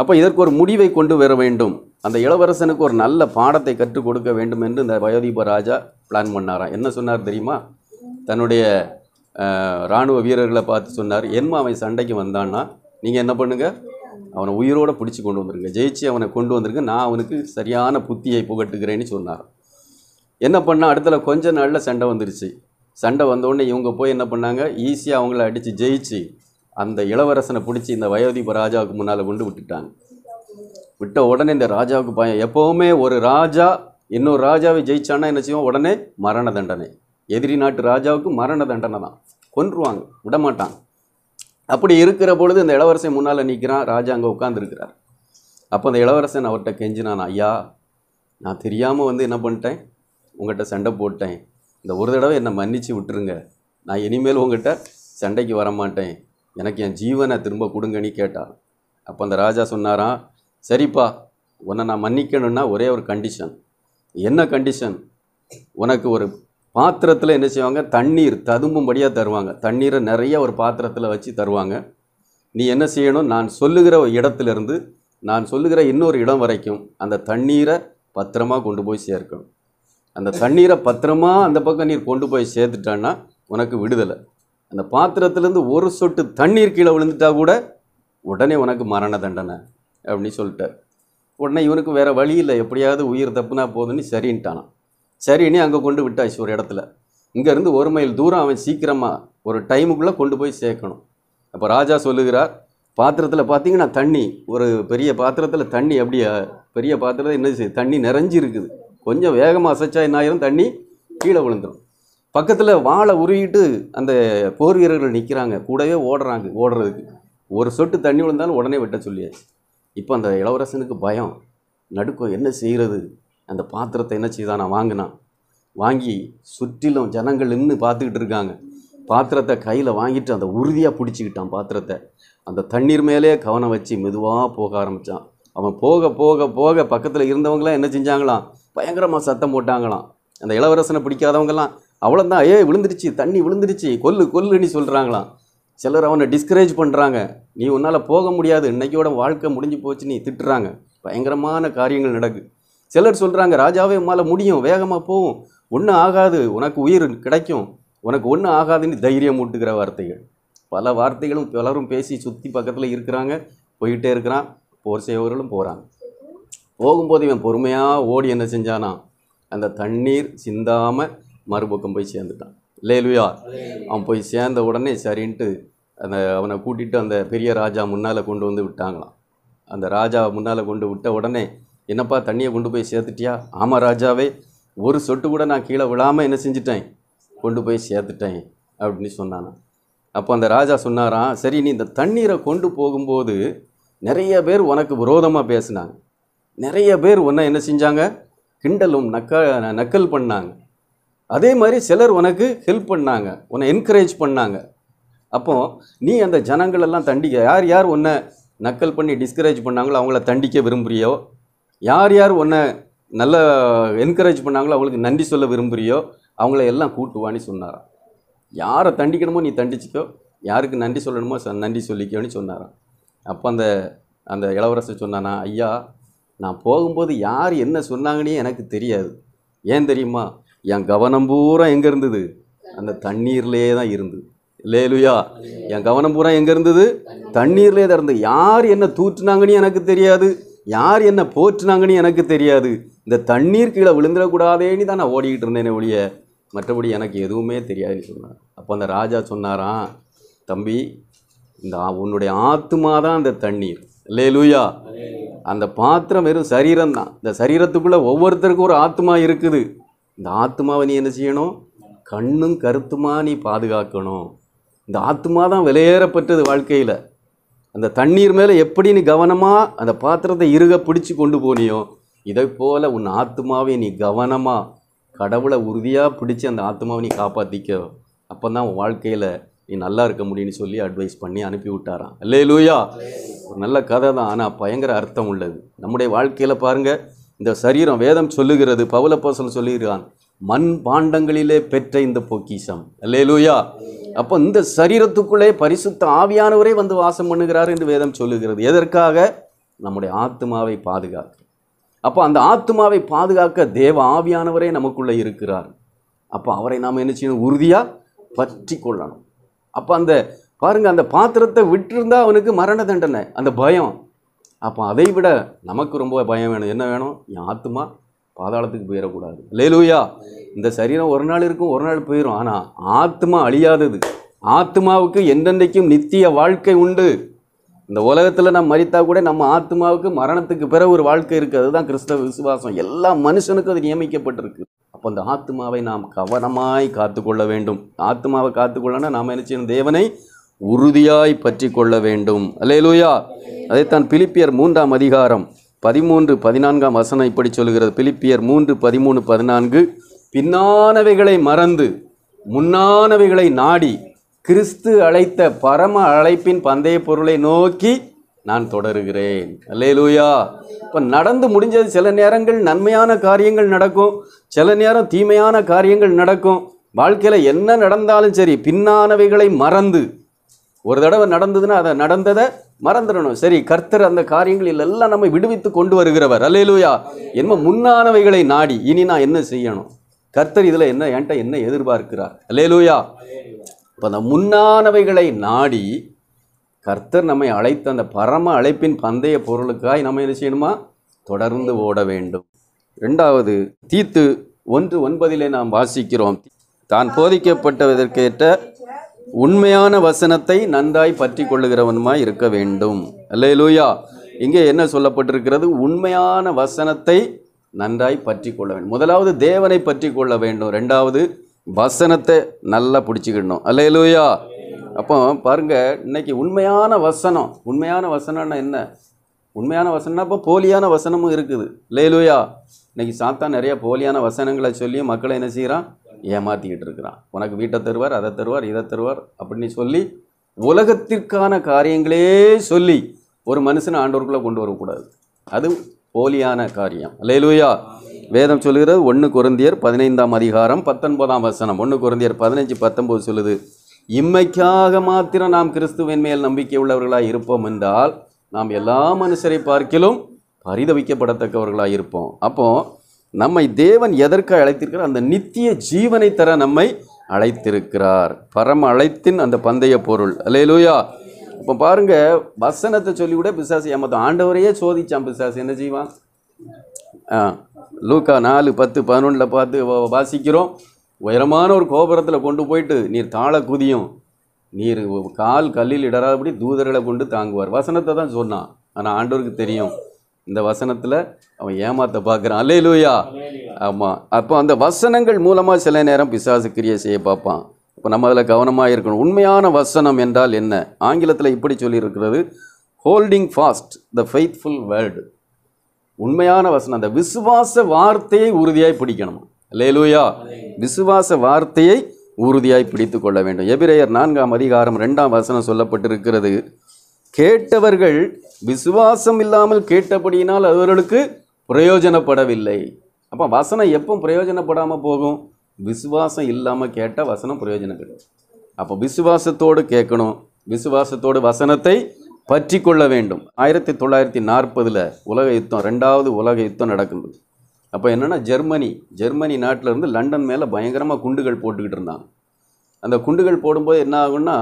அப்போ இதற்கு ஒரு முடிவை கொண்டு வர வேண்டும் அந்த இளவரசனுக்கு ஒரு நல்ல பாடத்தை கற்றுக் கொடுக்க வேண்டும் என்று இந்த வயோதீப ராஜா பிளான் பண்ணாராம் என்ன சொன்னார் தெரியுமா தன்னுடைய இராணுவ வீரர்களை பார்த்து சொன்னார் என்மா அவன் சண்டைக்கு வந்தான்னா நீங்கள் என்ன பண்ணுங்க அவனை உயிரோடு பிடிச்சி கொண்டு வந்துருங்க ஜெயிச்சு அவனை கொண்டு வந்திருக்கு நான் அவனுக்கு சரியான புத்தியை புகட்டுக்கிறேன்னு சொன்னார் என்ன பண்ணால் அடுத்த கொஞ்ச நாளில் சண்டை வந்துருச்சு சண்டை வந்தோடனே இவங்க போய் என்ன பண்ணாங்க ஈஸியாக அவங்கள அடித்து ஜெயிச்சு அந்த இளவரசனை பிடிச்சி இந்த வயோதிப ராஜாவுக்கு முன்னால் கொண்டு விட்டுட்டாங்க விட்ட உடனே இந்த ராஜாவுக்கு பயம் எப்போவுமே ஒரு ராஜா இன்னொரு ராஜாவை ஜெயிச்சான்னா என்ன செய்வோம் உடனே மரண தண்டனை எதிரி நாட்டு ராஜாவுக்கு மரண தண்டனை தான் கொன்றுவாங்க விடமாட்டாங்க அப்படி இருக்கிற பொழுது இந்த இளவரசன் முன்னால் நிற்கிறான் ராஜா அங்கே உட்காந்துருக்கிறார் அப்போ அந்த இளவரசன் அவர்கிட்ட கெஞ்சினான் ஐயா நான் தெரியாமல் வந்து என்ன பண்ணிட்டேன் உங்கள்கிட்ட சண்டை போட்டேன் இந்த ஒரு தடவை என்னை மன்னித்து விட்டுருங்க நான் இனிமேல் உங்கள்கிட்ட சண்டைக்கு வரமாட்டேன் எனக்கு என் ஜீவனை திரும்ப கொடுங்கன்னு கேட்டான் அப்போ அந்த ராஜா சொன்னாராம் சரிப்பா உன்னை நான் மன்னிக்கணும்னா ஒரே ஒரு கண்டிஷன் என்ன கண்டிஷன் உனக்கு ஒரு பாத்திரத்தில் என்ன செய்வாங்க தண்ணீர் ததும்பும்படியாக தருவாங்க தண்ணீரை நிறைய ஒரு பாத்திரத்தில் வச்சு தருவாங்க நீ என்ன செய்யணும் நான் சொல்லுகிற இடத்துலேருந்து நான் சொல்லுகிற இன்னொரு இடம் வரைக்கும் அந்த தண்ணீரை பத்திரமாக கொண்டு போய் சேர்க்கணும் அந்த தண்ணீரை பத்திரமாக அந்த பக்கம் நீர் கொண்டு போய் சேர்த்துட்டான்னா உனக்கு விடுதலை அந்த பாத்திரத்துலேருந்து ஒரு சொட்டு தண்ணீர் கீழே விழுந்துட்டா கூட உடனே உனக்கு மரண தண்டனை அப்படின்னு சொல்லிட்டார் உடனே இவனுக்கு வேறு வழி இல்லை எப்படியாவது உயிர் தப்புனா போதுன்னு சரின்ட்டானான் சரின்னு அங்கே கொண்டு விட்டாச்சு ஒரு இடத்துல இங்கேருந்து ஒரு மைல் தூரம் அவன் சீக்கிரமாக ஒரு டைமுக்குள்ளே கொண்டு போய் சேர்க்கணும் அப்போ ராஜா சொல்லுகிறார் பாத்திரத்தில் பார்த்தீங்கன்னா தண்ணி ஒரு பெரிய பாத்திரத்தில் தண்ணி அப்படியா பெரிய பாத்திரத்தில் என்ன தண்ணி நிறைஞ்சிருக்குது கொஞ்சம் வேகமாக அசைச்சா என்ன ஆயிரும் தண்ணி கீழே விழுந்துடும் பக்கத்தில் வாழை உருகிட்டு அந்த போர் வீரர்கள் நிற்கிறாங்க கூடவே ஓடுறாங்க ஓடுறதுக்கு ஒரு சொட்டு தண்ணி விழுந்தாலும் உடனே வெட்ட சொல்லியாச்சு இப்போ அந்த இளவரசனுக்கு பயம் நடுக்கம் என்ன செய்கிறது அந்த பாத்திரத்தை என்ன செய்தான் நான் வாங்கினான் வாங்கி சுற்றிலும் ஜனங்கள் நின்று பார்த்துக்கிட்டு இருக்காங்க பாத்திரத்தை கையில் வாங்கிட்டு அந்த உறுதியாக பிடிச்சிக்கிட்டான் பாத்திரத்தை அந்த தண்ணீர் மேலே கவனம் வச்சு மெதுவாக போக ஆரம்பித்தான் அவன் போக போக போக பக்கத்தில் இருந்தவங்களாம் என்ன செஞ்சாங்களாம் பயங்கரமாக சத்தம் போட்டாங்களாம் அந்த இளவரசனை பிடிக்காதவங்கெல்லாம் அவ்வளோந்தான் ஏ விழுந்துருச்சு தண்ணி விழுந்துருச்சு கொல்லு கொல்லுன்னு சொல்கிறாங்களாம் சிலர் அவனை டிஸ்கரேஜ் பண்ணுறாங்க நீ உன்னால் போக முடியாது இன்றைக்கியோட வாழ்க்கை முடிஞ்சு போச்சு நீ திட்டுறாங்க பயங்கரமான காரியங்கள் நடக்கு சிலர் சொல்கிறாங்க ராஜாவே உன்னால் முடியும் வேகமாக போகும் ஒன்றும் ஆகாது உனக்கு உயிர் கிடைக்கும் உனக்கு ஒன்றும் ஆகாதுன்னு தைரியம் ஊட்டுக்கிற வார்த்தைகள் பல வார்த்தைகளும் பலரும் பேசி சுற்றி பக்கத்தில் இருக்கிறாங்க போயிட்டே இருக்கிறான் போர் செய்வர்களும் போகிறாங்க போகும்போது இவன் பொறுமையாக ஓடி என்ன செஞ்சானா அந்த தண்ணீர் சிந்தாமல் மறுபக்கம் போய் சேர்ந்துட்டான் லேலுயா அவன் போய் சேர்ந்த உடனே சரின்ட்டு அந்த அவனை கூட்டிகிட்டு அந்த பெரிய ராஜா முன்னால் கொண்டு வந்து விட்டாங்களாம் அந்த ராஜா முன்னால் கொண்டு விட்ட உடனே என்னப்பா தண்ணியை கொண்டு போய் சேர்த்துட்டியா ஆமாம் ராஜாவே ஒரு சொட்டு கூட நான் கீழே விழாமல் என்ன செஞ்சிட்டேன் கொண்டு போய் சேர்த்துட்டேன் அப்படின்னு சொன்னானா அப்போ அந்த ராஜா சொன்னாராம் சரி நீ இந்த தண்ணீரை கொண்டு போகும்போது நிறைய பேர் உனக்கு விரோதமாக பேசினாங்க நிறைய பேர் உன்னை என்ன செஞ்சாங்க கிண்டலும் நக்க நக்கல் பண்ணாங்க அதே மாதிரி சிலர் உனக்கு ஹெல்ப் பண்ணாங்க உன்னை என்கரேஜ் பண்ணாங்க அப்போது நீ அந்த ஜனங்களெல்லாம் தண்டிக்க யார் யார் உன்னை நக்கல் பண்ணி டிஸ்கரேஜ் பண்ணாங்களோ அவங்கள தண்டிக்க விரும்புகிறியோ யார் யார் உன்னை நல்ல என்கரேஜ் பண்ணாங்களோ அவங்களுக்கு நன்றி சொல்ல விரும்புகிறியோ அவங்கள எல்லாம் கூட்டுவான்னு சொன்னாரான் யாரை தண்டிக்கணுமோ நீ தண்டிச்சிக்கோ யாருக்கு நன்றி சொல்லணுமோ நன்றி சொல்லிக்கோன்னு சொன்னாரான் அப்போ அந்த அந்த இளவரசர் சொன்னானா ஐயா நான் போகும்போது யார் என்ன சொன்னாங்கன்னே எனக்கு தெரியாது ஏன் தெரியுமா என் கவனம் பூரா எங்கே இருந்தது அந்த தண்ணீர்லேயே தான் இருந்தது லேலுயா என் கவனம் பூரா எங்கே இருந்தது தண்ணீர்லேயே தான் இருந்தது யார் என்ன தூற்றுனாங்கன்னு எனக்கு தெரியாது யார் என்ன போற்றுனாங்கன்னு எனக்கு தெரியாது இந்த தண்ணீர் கீழே விழுந்துடக்கூடாதேன்னு தான் நான் ஓடிக்கிட்டு இருந்தேனே ஒழிய மற்றபடி எனக்கு எதுவுமே தெரியாதுன்னு சொன்னார் அப்போ அந்த ராஜா சொன்னாராம் தம்பி இந்த உன்னுடைய ஆத்மா தான் அந்த தண்ணீர் லேலுயா அந்த பாத்திரம் வெறும் சரீரம் தான் இந்த சரீரத்துக்குள்ளே ஒவ்வொருத்தருக்கும் ஒரு ஆத்மா இருக்குது இந்த ஆத்மாவை நீ என்ன செய்யணும் கண்ணும் கருத்துமாக நீ பாதுகாக்கணும் இந்த ஆத்மா தான் விலையேறப்பட்டது வாழ்க்கையில் அந்த தண்ணீர் மேலே எப்படி நீ கவனமாக அந்த பாத்திரத்தை இறுக பிடிச்சி கொண்டு போனியோ இதை போல் உன் ஆத்மாவை நீ கவனமாக கடவுளை உறுதியாக பிடிச்சி அந்த ஆத்மாவை நீ காப்பாற்றிக்க அப்போ தான் உன் வாழ்க்கையில் நீ நல்லா இருக்க முடியும்னு சொல்லி அட்வைஸ் பண்ணி அனுப்பி விட்டாரான் அல்லே லூயா ஒரு நல்ல கதை தான் ஆனால் பயங்கர அர்த்தம் உள்ளது நம்முடைய வாழ்க்கையில் பாருங்கள் இந்த சரீரம் வேதம் சொல்லுகிறது பவலப்போசல் சொல்லியிருக்கான் மண் பாண்டங்களிலே பெற்ற இந்த பொக்கிஷம் லூயா அப்போ இந்த சரீரத்துக்குள்ளே பரிசுத்த ஆவியானவரே வந்து வாசம் பண்ணுகிறார் என்று வேதம் சொல்லுகிறது எதற்காக நம்முடைய ஆத்மாவை பாதுகாக்க அப்போ அந்த ஆத்மாவை பாதுகாக்க தேவ ஆவியானவரே நமக்குள்ளே இருக்கிறார் அப்போ அவரை நாம் என்ன செய்யணும் உறுதியாக பற்றி கொள்ளணும் அப்போ அந்த பாருங்கள் அந்த பாத்திரத்தை விட்டிருந்தா அவனுக்கு மரண தண்டனை அந்த பயம் அப்போ அதை விட நமக்கு ரொம்ப பயம் வேணும் என்ன வேணும் என் ஆத்மா பாதாளத்துக்கு போயிடக்கூடாது லேலூயா இந்த சரீரம் ஒரு நாள் இருக்கும் ஒரு நாள் போயிடும் ஆனால் ஆத்மா அழியாதது ஆத்மாவுக்கு என்றென்றைக்கும் நித்திய வாழ்க்கை உண்டு இந்த உலகத்தில் நம்ம மறித்தா கூட நம்ம ஆத்மாவுக்கு மரணத்துக்கு பிற ஒரு வாழ்க்கை இருக்குது அதுதான் கிறிஸ்தவ விசுவாசம் எல்லா மனுஷனுக்கும் அது நியமிக்கப்பட்டிருக்கு அப்போ அந்த ஆத்மாவை நாம் கவனமாய் காத்துக்கொள்ள வேண்டும் ஆத்மாவை காத்துக்கொள்ளனா நாம் என்ன செய்யணும் தேவனை உறுதியாய் பற்றி கொள்ள வேண்டும் அலேலூயா அதைத்தான் பிலிப்பியர் மூன்றாம் அதிகாரம் பதிமூன்று பதினான்காம் வசனம் இப்படி சொல்கிறது பிலிப்பியர் மூன்று பதிமூணு பதினான்கு பின்னானவைகளை மறந்து முன்னானவைகளை நாடி கிறிஸ்து அழைத்த பரம அழைப்பின் பந்தய பொருளை நோக்கி நான் தொடருகிறேன் அல்லேலூயா இப்போ நடந்து முடிஞ்சது சில நேரங்கள் நன்மையான காரியங்கள் நடக்கும் சில நேரம் தீமையான காரியங்கள் நடக்கும் வாழ்க்கையில் என்ன நடந்தாலும் சரி பின்னானவைகளை மறந்து ஒரு தடவை நடந்ததுன்னா அதை நடந்ததை மறந்துடணும் சரி கர்த்தர் அந்த காரியங்களில் எல்லாம் நம்ம விடுவித்து கொண்டு வருகிறவர் அல்லையிலூயா என்ன முன்னானவைகளை நாடி இனி நான் என்ன செய்யணும் கர்த்தர் இதில் என்ன என்கிட்ட என்ன எதிர்பார்க்கிறார் லூயா இப்போ அந்த முன்னானவைகளை நாடி கர்த்தர் நம்மை அழைத்த அந்த பரம அழைப்பின் பந்தய பொருளுக்காய் நம்ம என்ன செய்யணுமா தொடர்ந்து ஓட வேண்டும் ரெண்டாவது தீத்து ஒன்று ஒன்பதிலே நாம் வாசிக்கிறோம் தான் போதிக்கப்பட்டதற்கேற்ற உண்மையான வசனத்தை நன்றாய் பற்றி கொள்ளுகிறவனுமாய் இருக்க வேண்டும் அல்லே லூயா இங்கே என்ன சொல்லப்பட்டிருக்கிறது உண்மையான வசனத்தை நன்றாய் பற்றி கொள்ள வேண்டும் முதலாவது தேவனை பற்றி கொள்ள வேண்டும் ரெண்டாவது வசனத்தை நல்லா பிடிச்சிக்கிடணும் அல்லே லூயா அப்போ பாருங்க இன்னைக்கு உண்மையான வசனம் உண்மையான வசனம்னா என்ன உண்மையான வசனம்னா இப்போ போலியான வசனமும் இருக்குது லேலுயா இன்னைக்கு சாத்தான் நிறைய போலியான வசனங்களை சொல்லி மக்களை என்ன செய்கிறான் ஏமாற்றிக்கிட்டு இருக்கிறான் உனக்கு வீட்டை தருவார் அதை தருவார் இதை தருவார் அப்படின்னு சொல்லி உலகத்திற்கான காரியங்களே சொல்லி ஒரு மனுஷனை ஆண்டோருக்குள்ளே கொண்டு வரக்கூடாது அது போலியான காரியம் அல்லையிலூயா வேதம் சொல்கிறது ஒன்று குறந்தியர் பதினைந்தாம் அதிகாரம் பத்தொன்பதாம் வசனம் ஒன்று குறந்தியர் பதினஞ்சு பத்தொம்போது சொல்லுது இம்மைக்காக மாத்திரம் நாம் கிறிஸ்துவின் மேல் நம்பிக்கை உள்ளவர்களாக இருப்போம் என்றால் நாம் எல்லா மனுஷரை பார்க்கிலும் பரிதவிக்கப்படத்தக்கவர்களாக இருப்போம் அப்போது நம்மை தேவன் எதற்கு அழைத்திருக்கிறார் அந்த நித்திய ஜீவனை தர நம்மை அழைத்திருக்கிறார் பரம அழைத்தின் அந்த பந்தய பொருள் அல்லே லூயா இப்போ பாருங்க வசனத்தை சொல்லிவிட கூட பிசாசி ஆண்டவரையே சோதிச்சான் பிசாசு என்ன செய்வான் லூக்கா நாலு பத்து பதினொன்றில் பார்த்து வாசிக்கிறோம் உயரமான ஒரு கோபுரத்தில் கொண்டு போயிட்டு நீர் தாழ குதியும் நீர் கால் கல்லில் இடராதபடி தூதர்களை கொண்டு தாங்குவார் வசனத்தை தான் சொன்னான் ஆனால் ஆண்டவருக்கு தெரியும் இந்த வசனத்தில் அவன் ஏமாத்த பார்க்குறான் இல்லையா ஆமாம் அப்போ அந்த வசனங்கள் மூலமாக சில நேரம் பிசாசு கிரியை செய்ய பார்ப்பான் இப்போ நம்ம அதில் கவனமாக இருக்கணும் உண்மையான வசனம் என்றால் என்ன ஆங்கிலத்தில் இப்படி சொல்லியிருக்கிறது holding fast the faithful world உண்மையான வசனம் அந்த விசுவாச வார்த்தையை உறுதியாய் பிடிக்கணும் லேலூயா விசுவாச வார்த்தையை உறுதியாய் பிடித்து கொள்ள வேண்டும் எபிரேயர் நான்காம் அதிகாரம் ரெண்டாம் வசனம் சொல்லப்பட்டிருக்கிறது கேட்டவர்கள் விசுவாசம் இல்லாமல் கேட்டபடியினால் அவர்களுக்கு பிரயோஜனப்படவில்லை அப்போ வசனம் எப்போ பிரயோஜனப்படாமல் போகும் விசுவாசம் இல்லாமல் கேட்டால் வசனம் பிரயோஜனம் கிடையாது அப்போ விசுவாசத்தோடு கேட்கணும் விசுவாசத்தோடு வசனத்தை பற்றி கொள்ள வேண்டும் ஆயிரத்தி தொள்ளாயிரத்தி நாற்பதில் உலக யுத்தம் ரெண்டாவது உலக யுத்தம் நடக்குது அப்போ என்னென்னா ஜெர்மனி ஜெர்மனி நாட்டிலேருந்து லண்டன் மேலே பயங்கரமாக குண்டுகள் போட்டுக்கிட்டு இருந்தாங்க அந்த குண்டுகள் போடும்போது என்ன ஆகும்னா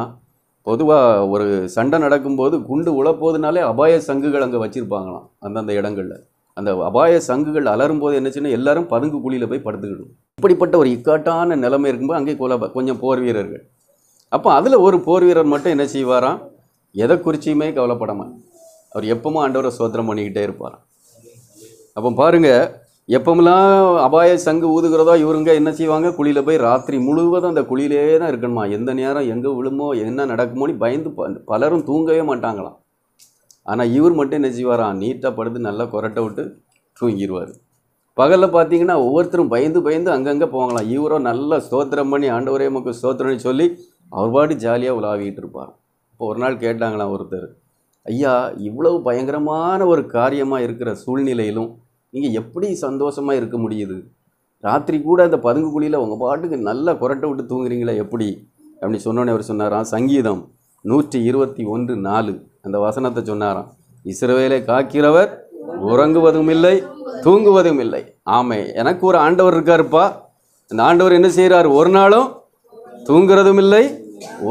பொதுவாக ஒரு சண்டை நடக்கும்போது குண்டு உழப்போதுனாலே அபாய சங்குகள் அங்கே வச்சுருப்பாங்களாம் அந்தந்த இடங்களில் அந்த அபாய சங்குகள் அலரும் போது என்னச்சுன்னா எல்லாரும் பதுங்கு குழியில் போய் படுத்துக்கிடும் இப்படிப்பட்ட ஒரு இக்காட்டான நிலைமை இருக்கும்போது அங்கே கொல கொஞ்சம் போர் வீரர்கள் அப்போ அதில் ஒரு போர் வீரர் மட்டும் என்ன செய்வாராம் எதை குறிச்சியுமே கவலைப்படாமல் அவர் எப்பவும் ஆண்டவரை சோதனம் பண்ணிக்கிட்டே இருப்பாராம் அப்போ பாருங்கள் எப்பமெல்லாம் அபாய சங்கு ஊதுகிறதோ இவருங்க என்ன செய்வாங்க குழியில் போய் ராத்திரி முழுவதும் அந்த குழியிலே தான் இருக்கணுமா எந்த நேரம் எங்கே விழுமோ என்ன நடக்குமோன்னு பயந்து பலரும் தூங்கவே மாட்டாங்களாம் ஆனால் இவர் மட்டும் என்ன செய்வாராம் நீட்டாக படுத்து நல்லா கொரட்டை விட்டு தூங்கிடுவார் பகலில் பார்த்தீங்கன்னா ஒவ்வொருத்தரும் பயந்து பயந்து அங்கங்கே போவாங்களாம் இவரோ நல்லா ஸ்தோத்திரம் பண்ணி ஆண்டவரே மக்கள் ஸ்தோத்திரம்னு சொல்லி அவர் பாடு ஜாலியாக உலாவிக்கிட்டு இருப்பார் இப்போ ஒரு நாள் கேட்டாங்களாம் ஒருத்தர் ஐயா இவ்வளவு பயங்கரமான ஒரு காரியமாக இருக்கிற சூழ்நிலையிலும் நீங்கள் எப்படி சந்தோஷமாக இருக்க முடியுது ராத்திரி கூட அந்த பதுங்கு குழியில் உங்கள் பாட்டுக்கு நல்லா குரட்டை விட்டு தூங்குறீங்களா எப்படி அப்படின்னு சொன்னோன்னே அவர் சொன்னாராம் சங்கீதம் நூற்றி இருபத்தி ஒன்று நாலு அந்த வசனத்தை சொன்னாராம் இஸ்ரவேலை காக்கிறவர் உறங்குவதும் இல்லை தூங்குவதும் இல்லை ஆமை எனக்கு ஒரு ஆண்டவர் இருக்காருப்பா அந்த ஆண்டவர் என்ன செய்கிறார் ஒரு நாளும் தூங்குறதும் இல்லை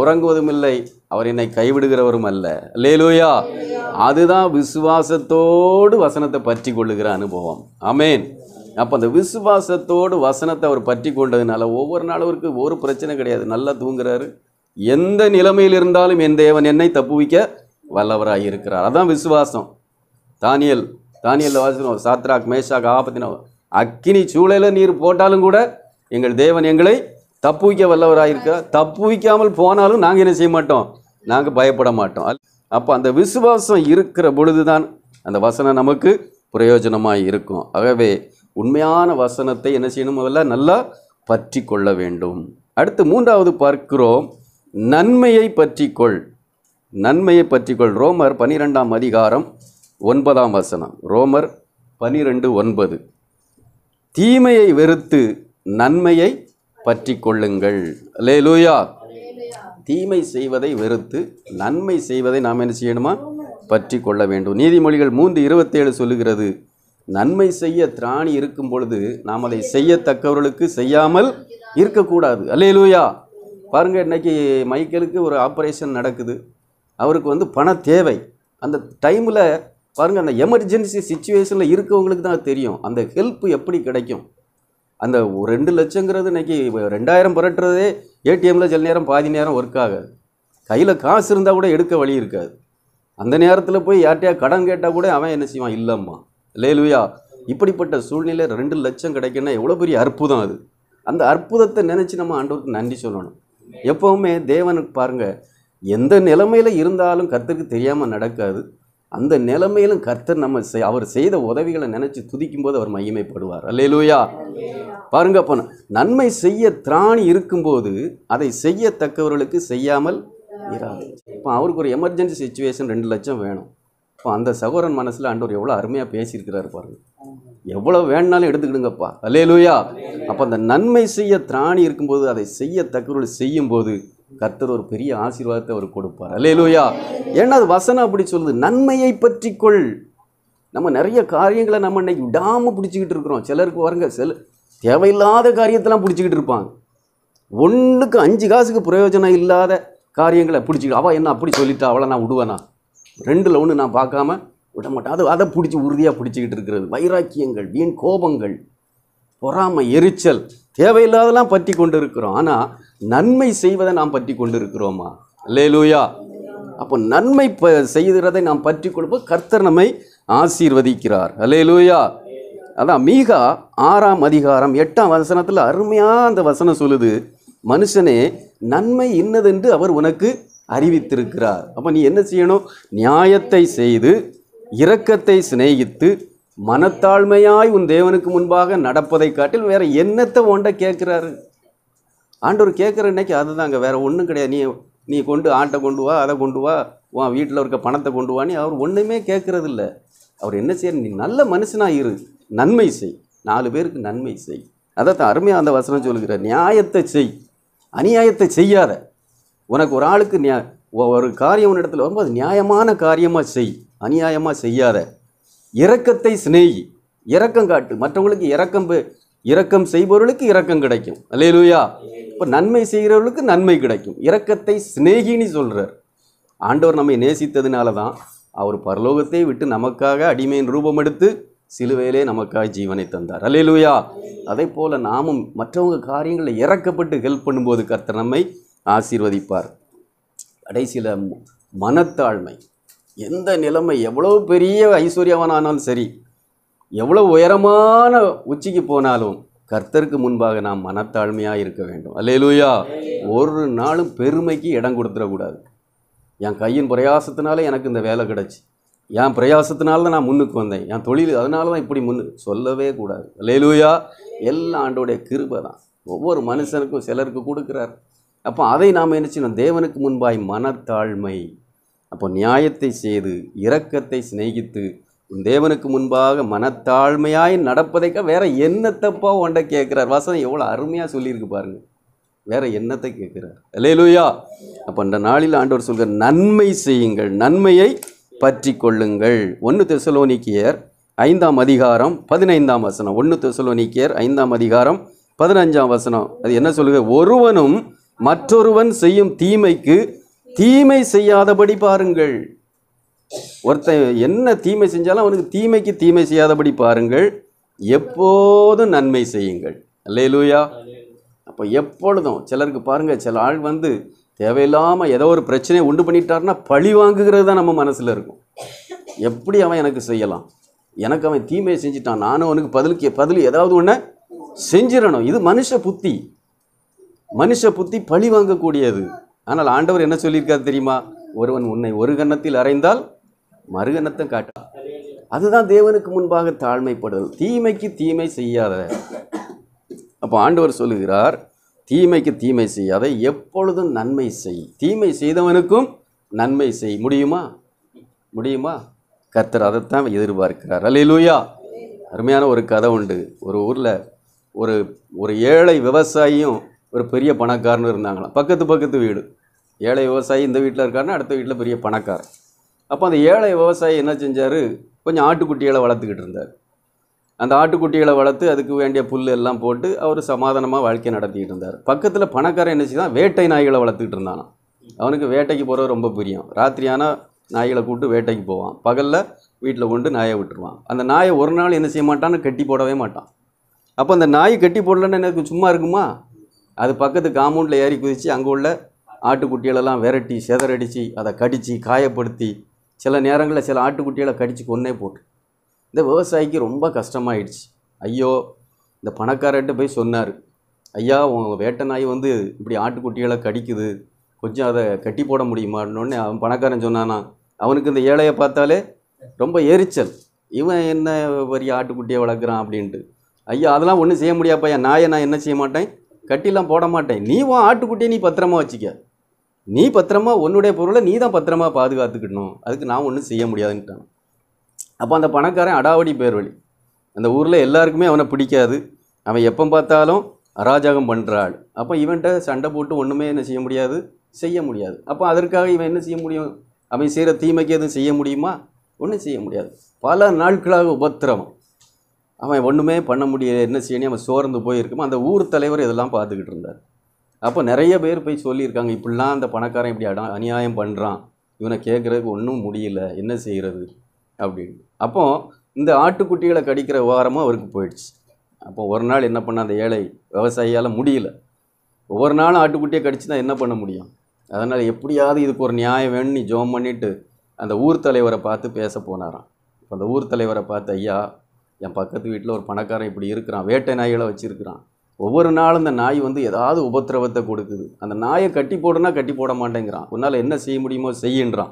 உறங்குவதும் இல்லை அவர் என்னை கைவிடுகிறவரும் அல்ல லேலூயா அதுதான் விசுவாசத்தோடு வசனத்தை பற்றி கொள்ளுகிற அனுபவம் அமேன் அப்போ அந்த விசுவாசத்தோடு வசனத்தை அவர் பற்றி கொண்டதுனால ஒவ்வொரு நாளும் அவருக்கு ஒரு பிரச்சனை கிடையாது நல்லா தூங்குறாரு எந்த நிலைமையில் இருந்தாலும் என் தேவன் என்னை தப்புவிக்க வல்லவராக இருக்கிறார் அதான் விசுவாசம் தானியல் தானியல் வாசினோம் சாத்ராக் மேஷாக் ஆபத்தினா அக்கினி சூழல நீர் போட்டாலும் கூட எங்கள் தேவன் எங்களை தப்புவிக்க வல்லவராக இருக்கிறார் தப்புவிக்காமல் போனாலும் நாங்கள் என்ன செய்ய மாட்டோம் நாங்கள் பயப்பட மாட்டோம் அப்போ அந்த விசுவாசம் இருக்கிற பொழுது தான் அந்த வசனம் நமக்கு பிரயோஜனமாக இருக்கும் ஆகவே உண்மையான வசனத்தை என்ன செய்யணும் முதல்ல நல்லா பற்றி கொள்ள வேண்டும் அடுத்து மூன்றாவது பார்க்கிறோம் நன்மையை பற்றிக்கொள் நன்மையை பற்றிக்கொள் ரோமர் பனிரெண்டாம் அதிகாரம் ஒன்பதாம் வசனம் ரோமர் பனிரெண்டு ஒன்பது தீமையை வெறுத்து நன்மையை பற்றி கொள்ளுங்கள் லே லூயா தீமை செய்வதை வெறுத்து நன்மை செய்வதை நாம் என்ன செய்யணுமா பற்றி கொள்ள வேண்டும் நீதிமொழிகள் மூன்று இருபத்தேழு சொல்லுகிறது நன்மை செய்ய திராணி இருக்கும் பொழுது நாம் அதை செய்யத்தக்கவர்களுக்கு செய்யாமல் இருக்கக்கூடாது அல்லே லூயா பாருங்கள் இன்றைக்கி மைக்கேலுக்கு ஒரு ஆப்ரேஷன் நடக்குது அவருக்கு வந்து பண தேவை அந்த டைமில் பாருங்கள் அந்த எமர்ஜென்சி சுச்சுவேஷனில் இருக்கவங்களுக்கு தான் தெரியும் அந்த ஹெல்ப் எப்படி கிடைக்கும் அந்த ரெண்டு லட்சங்கிறது இன்றைக்கி ரெண்டாயிரம் புரட்டுறதே ஏடிஎம்மில் சில நேரம் பாதி நேரம் ஒர்க் ஆகாது கையில் காசு இருந்தால் கூட எடுக்க வழி இருக்காது அந்த நேரத்தில் போய் யார்கிட்டயா கடன் கேட்டால் கூட அவன் என்ன செய்வான் இல்லைம்மா லேலுவையா இப்படிப்பட்ட சூழ்நிலை ரெண்டு லட்சம் கிடைக்குன்னா எவ்வளோ பெரிய அற்புதம் அது அந்த அற்புதத்தை நினச்சி நம்ம ஆண்டவருக்கு நன்றி சொல்லணும் எப்போவுமே தேவனுக்கு பாருங்கள் எந்த நிலைமையில் இருந்தாலும் கர்த்தருக்கு தெரியாமல் நடக்காது அந்த நிலைமையிலும் கர்த்தர் நம்ம அவர் செய்த உதவிகளை நினச்சி துதிக்கும் போது அவர் மையமைப்படுவார் அல்லையிலூயா பாருங்க அப்போ நன்மை செய்ய திராணி இருக்கும்போது அதை செய்யத்தக்கவர்களுக்கு செய்யாமல் இராது இப்போ அவருக்கு ஒரு எமர்ஜென்சி சுச்சுவேஷன் ரெண்டு லட்சம் வேணும் இப்போ அந்த சகோதரன் மனசில் ஆண்டவர் எவ்வளோ அருமையாக பேசியிருக்கிறார் பாருங்க எவ்வளோ வேணுனாலும் எடுத்துக்கிடுங்கப்பா அல்லையிலூயா அப்போ அந்த நன்மை செய்ய திராணி இருக்கும்போது அதை செய்யத்தக்கவர்கள் செய்யும்போது கர்த்தர் ஒரு பெரிய ஆசீர்வாதத்தை அவர் கொடுப்பார் அலேலூயா ஏன்னா அது வசனம் அப்படி சொல்லுது நன்மையை கொள் நம்ம நிறைய காரியங்களை நம்ம இன்னைக்கு விடாமல் பிடிச்சிக்கிட்டு இருக்கிறோம் சிலருக்கு பாருங்க சில தேவையில்லாத காரியத்தெல்லாம் பிடிச்சிக்கிட்டு இருப்பாங்க ஒன்றுக்கு அஞ்சு காசுக்கு பிரயோஜனம் இல்லாத காரியங்களை பிடிச்சிக்கிட்டு அவள் என்ன அப்படி சொல்லிட்டா அவளை நான் விடுவேனா ரெண்டில் ஒன்று நான் பார்க்காம விட மாட்டேன் அது அதை பிடிச்சி உறுதியாக பிடிச்சிக்கிட்டு இருக்கிறது வைராக்கியங்கள் வீண் கோபங்கள் பொறாமை எரிச்சல் தேவையில்லாதெல்லாம் பற்றி கொண்டு இருக்கிறோம் ஆனால் நன்மை செய்வதை நாம் பற்றி கொண்டிருக்கிறோமா லூயா அப்போ நன்மை ப செய்கிறதை நாம் பற்றி கொடுப்போம் கர்த்தர் நம்மை ஆசீர்வதிக்கிறார் லூயா அதான் மீகா ஆறாம் அதிகாரம் எட்டாம் வசனத்தில் அருமையாக அந்த வசனம் சொல்லுது மனுஷனே நன்மை இன்னதென்று அவர் உனக்கு அறிவித்திருக்கிறார் அப்போ நீ என்ன செய்யணும் நியாயத்தை செய்து இரக்கத்தை சிநேகித்து மனத்தாழ்மையாய் உன் தேவனுக்கு முன்பாக நடப்பதை காட்டில் வேற என்னத்தை ஒன்றை கேட்குறாரு ஆண்டவர் கேட்குற இன்னைக்கு அதுதாங்க வேறு ஒன்றும் கிடையாது நீ நீ கொண்டு ஆட்டை கொண்டு வா அதை கொண்டு வா உன் வீட்டில் இருக்க பணத்தை கொண்டு வான்னு அவர் ஒன்றுமே கேட்குறது இல்லை அவர் என்ன செய்ய நீ நல்ல மனுஷனாக இரு நன்மை செய் நாலு பேருக்கு நன்மை செய் அதைத்தான் அருமையாக அந்த வசனம் சொல்கிறார் நியாயத்தை செய் அநியாயத்தை செய்யாத உனக்கு ஒரு ஆளுக்கு நியா ஒரு காரியம் ஒரு இடத்துல வரும்போது நியாயமான காரியமாக செய் அநியாயமாக செய்யாத இரக்கத்தை சிநேகி இரக்கம் காட்டு மற்றவங்களுக்கு இரக்கம் இரக்கம் செய்பவர்களுக்கு இரக்கம் கிடைக்கும் லூயா இப்போ நன்மை செய்கிறவர்களுக்கு நன்மை கிடைக்கும் இரக்கத்தை சிநேகின்னு சொல்கிறார் ஆண்டவர் நம்மை நேசித்ததுனால தான் அவர் பரலோகத்தை விட்டு நமக்காக அடிமையின் ரூபம் எடுத்து சிலுவையிலே நமக்காக ஜீவனை தந்தார் லூயா அதே போல் நாமும் மற்றவங்க காரியங்களில் இறக்கப்பட்டு ஹெல்ப் பண்ணும்போது கர்த்தர் நம்மை ஆசீர்வதிப்பார் கடைசியில் மனத்தாழ்மை எந்த நிலைமை எவ்வளோ பெரிய ஐஸ்வர்யவனானாலும் சரி எவ்வளோ உயரமான உச்சிக்கு போனாலும் கர்த்தருக்கு முன்பாக நாம் மனத்தாழ்மையாக இருக்க வேண்டும் அல்லேலூயா ஒரு நாளும் பெருமைக்கு இடம் கொடுத்துடக்கூடாது என் கையின் பிரயாசத்தினாலே எனக்கு இந்த வேலை கிடச்சி என் பிரயாசத்தினால தான் நான் முன்னுக்கு வந்தேன் என் தொழில் அதனால தான் இப்படி முன்னு சொல்லவே கூடாது அல்லேலூயா எல்லா ஆண்டோடைய கிருபை தான் ஒவ்வொரு மனுஷனுக்கும் சிலருக்கு கொடுக்குறார் அப்போ அதை நாம் என்ன செய்யணும் தேவனுக்கு முன்பாய் மனத்தாழ்மை அப்போ நியாயத்தை செய்து இரக்கத்தை சிநேகித்து தேவனுக்கு முன்பாக மனத்தாழ்மையாய் நடப்பதைக்க வேற என்ன தப்பாக கேட்குறார் வசனம் எவ்வளோ அருமையாக சொல்லியிருக்கு பாருங்கள் வேற என்னத்தை கேட்குறார் லூயா அப்போ அந்த நாளில் ஆண்டவர் சொல்கிற நன்மை செய்யுங்கள் நன்மையை பற்றி கொள்ளுங்கள் ஒன்று தெசலோனிக்கியர் ஐந்தாம் அதிகாரம் பதினைந்தாம் வசனம் ஒன்று தெசலோனிக்கியர் ஐந்தாம் அதிகாரம் பதினஞ்சாம் வசனம் அது என்ன சொல்லுங்க ஒருவனும் மற்றொருவன் செய்யும் தீமைக்கு தீமை செய்யாதபடி பாருங்கள் ஒருத்தன் என்ன தீமை செஞ்சாலும் அவனுக்கு தீமைக்கு தீமை செய்யாதபடி பாருங்கள் எப்போதும் நன்மை செய்யுங்கள் அல்லே லூயா அப்போ எப்பொழுதும் சிலருக்கு பாருங்கள் சில ஆள் வந்து தேவையில்லாமல் ஏதோ ஒரு பிரச்சனையை உண்டு பண்ணிட்டாருன்னா பழி வாங்குகிறது தான் நம்ம மனசில் இருக்கும் எப்படி அவன் எனக்கு செய்யலாம் எனக்கு அவன் தீமையை செஞ்சிட்டான் நானும் அவனுக்கு பதிலுக்கு பதில் ஏதாவது ஒன்று செஞ்சிடணும் இது மனுஷ புத்தி மனுஷ புத்தி பழி வாங்கக்கூடியது ஆனால் ஆண்டவர் என்ன சொல்லியிருக்காரு தெரியுமா ஒருவன் உன்னை ஒரு கன்னத்தில் அறைந்தால் மறுகணத்தை காட்ட அதுதான் தேவனுக்கு முன்பாக தாழ்மைப்படுதல் தீமைக்கு தீமை செய்யாத அப்போ ஆண்டவர் சொல்லுகிறார் தீமைக்கு தீமை செய்யாத எப்பொழுதும் நன்மை செய் தீமை செய்தவனுக்கும் நன்மை செய் முடியுமா முடியுமா கர்த்தர் அதைத்தான் எதிர்பார்க்கிறார் அல்லையிலூயா அருமையான ஒரு கதை உண்டு ஒரு ஊரில் ஒரு ஒரு ஏழை விவசாயியும் ஒரு பெரிய பணக்காரன்னு இருந்தாங்களாம் பக்கத்து பக்கத்து வீடு ஏழை விவசாயி இந்த வீட்டில் இருக்காருன்னா அடுத்த வீட்டில் பெரிய பணக்காரன் அப்போ அந்த ஏழை விவசாயி என்ன செஞ்சார் கொஞ்சம் ஆட்டுக்குட்டிகளை வளர்த்துக்கிட்டு இருந்தார் அந்த ஆட்டுக்குட்டிகளை வளர்த்து அதுக்கு வேண்டிய புல் எல்லாம் போட்டு அவர் சமாதானமாக வாழ்க்கை நடத்திக்கிட்டு இருந்தார் பக்கத்தில் பணக்காரன் என்ன செய்தான் வேட்டை நாய்களை வளர்த்துக்கிட்டு இருந்தானான் அவனுக்கு வேட்டைக்கு போகிறவர் ரொம்ப பிரியம் ராத்திரியான நாய்களை கூப்பிட்டு வேட்டைக்கு போவான் பகலில் வீட்டில் கொண்டு நாயை விட்டுருவான் அந்த நாயை ஒரு நாள் என்ன செய்ய மாட்டான்னு கட்டி போடவே மாட்டான் அப்போ அந்த நாய் கட்டி போடலன்னு எனக்கு சும்மா இருக்குமா அது பக்கத்து காம்பவுண்டில் ஏறி குதித்து அங்கே உள்ள ஆட்டுக்குட்டிகளெல்லாம் விரட்டி செதறடித்து அதை கடித்து காயப்படுத்தி சில நேரங்களில் சில ஆட்டுக்குட்டிகளை கடிச்சு கொன்னே போட்டு இந்த விவசாயிக்கு ரொம்ப கஷ்டமாயிடுச்சு ஐயோ இந்த பணக்காரர்கிட்ட போய் சொன்னார் ஐயா உங்கள் வேட்டை நாய் வந்து இப்படி ஆட்டுக்குட்டிகளை கடிக்குது கொஞ்சம் அதை கட்டி போட முடியுமான்னொடனே அவன் பணக்காரன் சொன்னானா அவனுக்கு இந்த ஏழையை பார்த்தாலே ரொம்ப எரிச்சல் இவன் என்ன பெரிய ஆட்டுக்குட்டியை வளர்க்குறான் அப்படின்ட்டு ஐயா அதெல்லாம் ஒன்றும் செய்ய முடியாப்பா என் நாயை நான் என்ன செய்ய மாட்டேன் கட்டிலாம் போட மாட்டேன் நீ உன் ஆட்டுக்குட்டியை நீ பத்திரமா வச்சுக்க நீ பத்திரமா உன்னுடைய பொருளை நீ தான் பத்திரமா பாதுகாத்துக்கிடணும் அதுக்கு நான் ஒன்றும் செய்ய முடியாதுன்ட்டான் அப்போ அந்த பணக்காரன் அடாவடி பேர் வழி அந்த ஊரில் எல்லாருக்குமே அவனை பிடிக்காது அவன் எப்போ பார்த்தாலும் அராஜகம் பண்ணுறாள் அப்போ இவன்கிட்ட சண்டை போட்டு ஒன்றுமே என்ன செய்ய முடியாது செய்ய முடியாது அப்போ அதற்காக இவன் என்ன செய்ய முடியும் அவன் செய்கிற தீமைக்கு எதுவும் செய்ய முடியுமா ஒன்றும் செய்ய முடியாது பல நாட்களாக உபத்திரவம் அவன் ஒன்றுமே பண்ண முடியலை என்ன செய்யணும் அவன் சோர்ந்து போயிருக்குமா அந்த ஊர் தலைவர் இதெல்லாம் பார்த்துக்கிட்டு இருந்தார் அப்போ நிறைய பேர் போய் சொல்லியிருக்காங்க இப்படிலாம் அந்த பணக்காரன் இப்படி அட அநியாயம் பண்ணுறான் இவனை கேட்குறதுக்கு ஒன்றும் முடியல என்ன செய்கிறது அப்படின்னு அப்போ இந்த ஆட்டுக்குட்டிகளை கடிக்கிற விவகாரமும் அவருக்கு போயிடுச்சு அப்போ ஒரு நாள் என்ன பண்ண அந்த ஏழை விவசாயியால் முடியல ஒவ்வொரு நாளும் ஆட்டுக்குட்டியை கடிச்சுனா என்ன பண்ண முடியும் அதனால் எப்படியாவது இதுக்கு ஒரு நியாயம் வேணும்னு ஜோம் பண்ணிவிட்டு அந்த ஊர் தலைவரை பார்த்து பேச போனாராம் இப்போ அந்த ஊர் தலைவரை பார்த்து ஐயா என் பக்கத்து வீட்டில் ஒரு பணக்காரன் இப்படி இருக்கிறான் வேட்டை நாய்களை வச்சுருக்கிறான் ஒவ்வொரு நாளும் இந்த நாய் வந்து ஏதாவது உபத்திரவத்தை கொடுக்குது அந்த நாயை கட்டி போடுனா கட்டி போட மாட்டேங்கிறான் உன்னால் என்ன செய்ய முடியுமோ செய்யின்றான்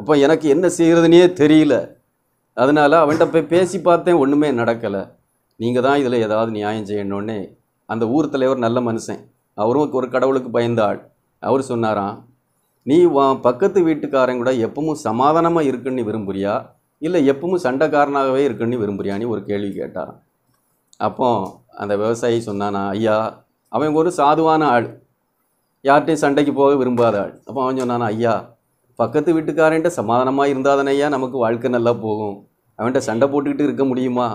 அப்போ எனக்கு என்ன செய்கிறதுனே தெரியல அதனால் அவன்கிட்ட போய் பேசி பார்த்தேன் ஒன்றுமே நடக்கலை நீங்கள் தான் இதில் ஏதாவது நியாயம் செய்யணுன்னே அந்த ஊர் தலைவர் நல்ல மனுஷன் அவரும் ஒரு கடவுளுக்கு பயந்தாள் அவர் சொன்னாராம் நீ பக்கத்து வீட்டுக்காரன் கூட எப்பவும் சமாதானமாக இருக்குன்னு விரும்புறியா இல்லை எப்பவும் சண்டைக்காரனாகவே இருக்குன்னு விரும்புறியான்னு ஒரு கேள்வி கேட்டாரான் அப்போ அந்த விவசாயி சொன்னானா ஐயா அவன் ஒரு சாதுவான ஆள் யார்கிட்டையும் சண்டைக்கு போக விரும்பாத ஆள் அப்போ அவன் சொன்னானா ஐயா பக்கத்து வீட்டுக்காரன்ட்ட சமாதானமாக ஐயா நமக்கு வாழ்க்கை நல்லா போகும் அவன்கிட்ட சண்டை போட்டுக்கிட்டு இருக்க முடியுமா